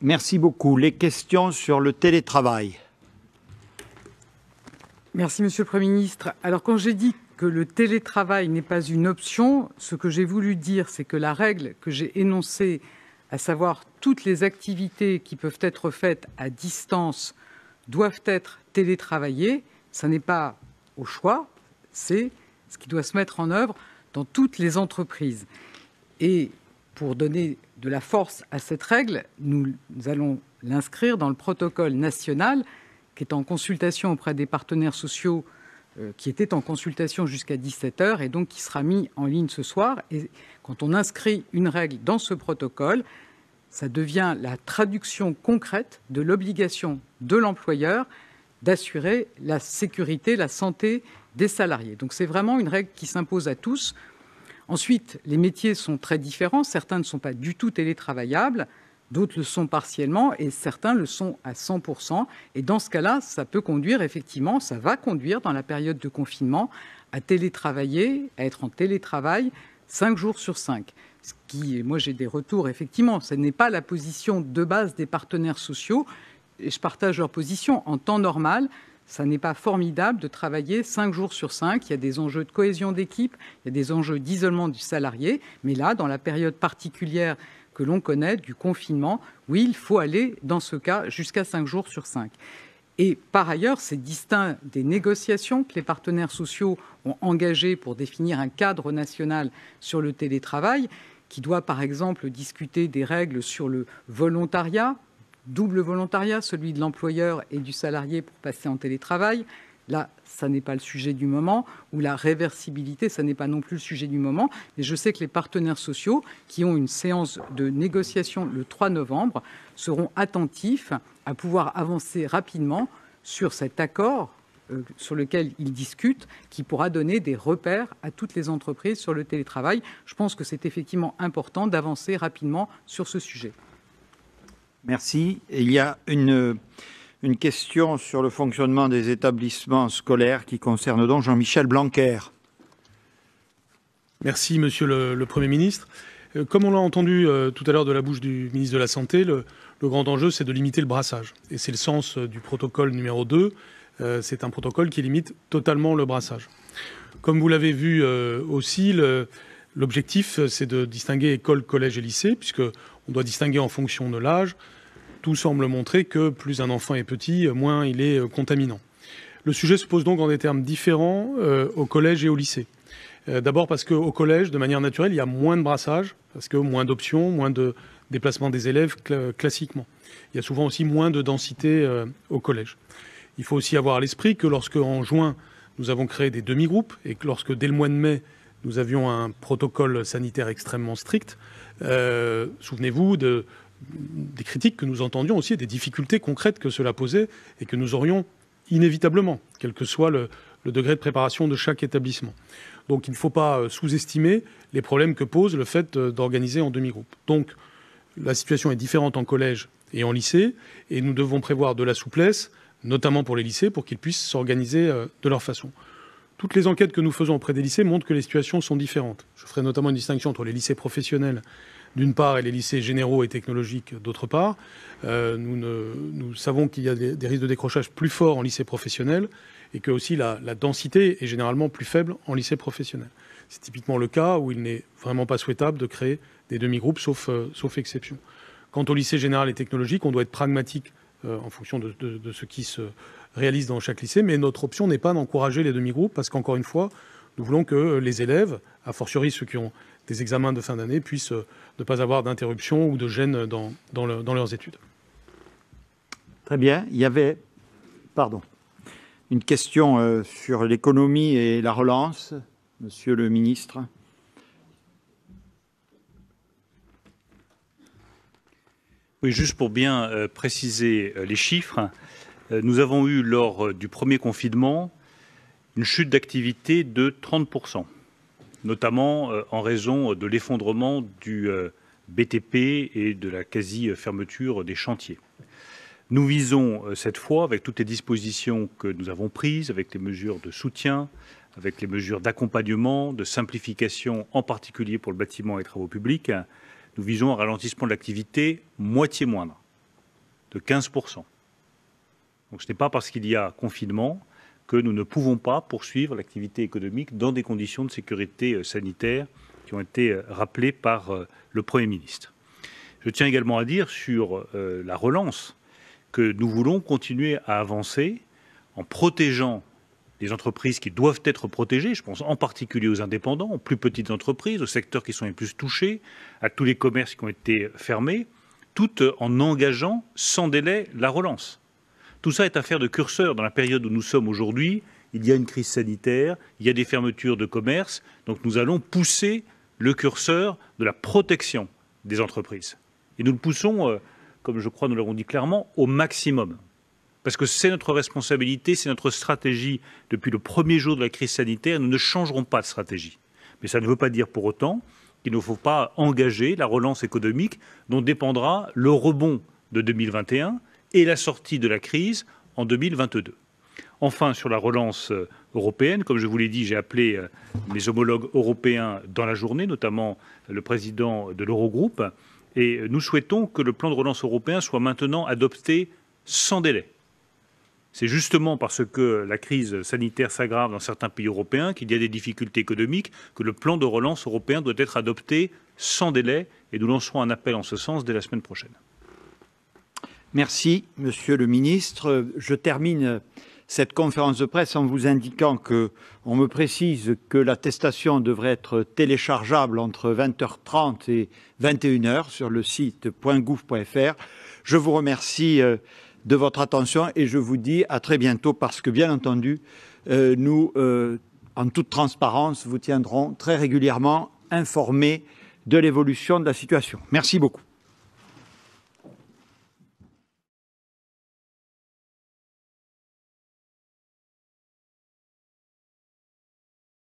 Merci beaucoup. Les questions sur le télétravail. Merci, Monsieur le Premier ministre. Alors, quand j'ai dit que le télétravail n'est pas une option. Ce que j'ai voulu dire, c'est que la règle que j'ai énoncée, à savoir toutes les activités qui peuvent être faites à distance, doivent être télétravaillées. Ce n'est pas au choix, c'est ce qui doit se mettre en œuvre dans toutes les entreprises. Et pour donner de la force à cette règle, nous allons l'inscrire dans le protocole national qui est en consultation auprès des partenaires sociaux euh, qui était en consultation jusqu'à 17h et donc qui sera mis en ligne ce soir. Et quand on inscrit une règle dans ce protocole, ça devient la traduction concrète de l'obligation de l'employeur d'assurer la sécurité, la santé des salariés. Donc c'est vraiment une règle qui s'impose à tous. Ensuite, les métiers sont très différents. Certains ne sont pas du tout télétravaillables d'autres le sont partiellement et certains le sont à 100%. Et dans ce cas-là, ça peut conduire, effectivement, ça va conduire dans la période de confinement à télétravailler, à être en télétravail 5 jours sur 5. Ce qui, moi j'ai des retours, effectivement, ce n'est pas la position de base des partenaires sociaux et je partage leur position. En temps normal, ça n'est pas formidable de travailler cinq jours sur cinq. Il y a des enjeux de cohésion d'équipe, il y a des enjeux d'isolement du salarié. Mais là, dans la période particulière que l'on connaît du confinement. Oui, il faut aller, dans ce cas, jusqu'à cinq jours sur cinq. Et par ailleurs, c'est distinct des négociations que les partenaires sociaux ont engagées pour définir un cadre national sur le télétravail, qui doit par exemple discuter des règles sur le volontariat, double volontariat, celui de l'employeur et du salarié pour passer en télétravail, Là, ça n'est pas le sujet du moment, ou la réversibilité, ça n'est pas non plus le sujet du moment. mais je sais que les partenaires sociaux, qui ont une séance de négociation le 3 novembre, seront attentifs à pouvoir avancer rapidement sur cet accord euh, sur lequel ils discutent, qui pourra donner des repères à toutes les entreprises sur le télétravail. Je pense que c'est effectivement important d'avancer rapidement sur ce sujet. Merci. Il y a une une question sur le fonctionnement des établissements scolaires qui concerne donc Jean-Michel Blanquer. Merci, Monsieur le, Premier ministre. Euh, comme on l'a entendu euh, tout à l'heure de la bouche du ministre de la Santé, le, grand enjeu, c'est de limiter le brassage. Et c'est le sens euh, du protocole numéro 2. c'est un protocole qui limite totalement le brassage. Comme vous l'avez vu aussi, l'objectif, c'est de distinguer école, collège et lycée, puisqu'on doit distinguer en fonction de l'âge, tout semble montrer que plus un enfant est petit, moins il est euh, contaminant. Le sujet se pose donc en des termes différents euh, au collège et au lycée. Euh, d'abord parce qu'au collège, de manière naturelle, il y a moins de brassage, parce que moins d'options, moins de déplacement des élèves classiquement. Il y a souvent aussi moins de densité au collège. Il faut aussi avoir à l'esprit que lorsque, en juin, nous avons créé des demi-groupes et que lorsque, dès le mois de mai, nous avions un protocole sanitaire extrêmement strict, souvenez-vous de des critiques que nous entendions aussi et des difficultés concrètes que cela posait et que nous aurions inévitablement, quel que soit le, le degré de préparation de chaque établissement. Donc il ne faut pas euh, sous-estimer les problèmes que pose le fait euh, d'organiser en demi-groupe. Donc la situation est différente en collège et en lycée, et nous devons prévoir de la souplesse, notamment pour les lycées, pour qu'ils puissent s'organiser euh, de leur façon. Toutes les enquêtes que nous faisons auprès des lycées montrent que les situations sont différentes. Je ferai notamment une distinction entre les lycées professionnels d'une part et les lycées généraux et technologiques d'autre part. Euh, nous, nous, savons qu'il y a des, risques de décrochage plus forts en lycée professionnel et que aussi la, densité est généralement plus faible en lycée professionnel. C'est typiquement le cas où il n'est vraiment pas souhaitable de créer des demi-groupes, sauf, euh, sauf exception. Quant au lycée général et technologique, on doit être pragmatique euh, en fonction de, de, ce qui se réalise dans chaque lycée, mais notre option n'est pas d'encourager les demi-groupes parce qu'encore une fois, nous voulons que les élèves, à fortiori ceux qui ont des examens de fin d'année, puissent ne pas avoir d'interruption ou de gêne dans, leurs études. Très bien. Il y avait, pardon, une question euh, sur l'économie et la relance, Monsieur le ministre. Oui, juste pour bien euh, préciser euh, les chiffres, nous avons eu lors du premier confinement une chute d'activité de 30 notamment euh, en raison de l'effondrement du euh, BTP et de la quasi-fermeture des chantiers. Nous visons euh, cette fois, avec toutes les dispositions que nous avons prises, avec les mesures de soutien, avec les mesures d'accompagnement, de simplification, en particulier pour le bâtiment et les travaux publics, nous visons un ralentissement de l'activité moitié moindre, de 15%. Donc ce n'est pas parce qu'il y a confinement que nous ne pouvons pas poursuivre l'activité économique dans des conditions de sécurité euh, sanitaire qui ont été euh, rappelées par euh, le Premier ministre. Je tiens également à dire sur la relance que nous voulons continuer à avancer en protégeant les entreprises qui doivent être protégées, je pense en particulier aux indépendants, aux plus petites entreprises, aux secteurs qui sont les plus touchés, à tous les commerces qui ont été fermés, tout en engageant sans délai la relance. Tout ça est affaire de curseur. Dans la période où nous sommes aujourd'hui, il y a une crise sanitaire, il y a des fermetures de commerce, donc nous allons pousser le curseur de la protection des entreprises. Et nous le poussons, euh, comme je crois nous l'avons dit clairement, au maximum. Parce que c'est notre responsabilité, c'est notre stratégie depuis le premier jour de la crise sanitaire, nous ne changerons pas de stratégie. Mais ça ne veut pas dire pour autant qu'il ne faut pas engager la relance économique dont dépendra le rebond de 2021 et la sortie de la crise en 2022. Enfin, sur la relance euh, européenne, comme je vous l'ai dit, j'ai appelé euh, mes homologues européens dans la journée, notamment euh, le président de l'Eurogroupe, et nous souhaitons que le plan de relance européen soit maintenant adopté sans délai. C'est justement parce que la crise sanitaire s'aggrave dans certains pays européens, qu'il y a des difficultés économiques, que le plan de relance européen doit être adopté sans délai, et nous lancerons un appel en ce sens dès la semaine prochaine. Merci, Monsieur le Ministre. Je termine cette conférence de presse en vous indiquant que on me précise que l'attestation devrait être téléchargeable entre 20h30 et 21h sur le site .gouv.fr. Je vous remercie euh, de votre attention et je vous dis à très bientôt parce que bien entendu, euh, nous, euh, en toute transparence, vous tiendrons très régulièrement informés de l'évolution de la situation. Merci beaucoup.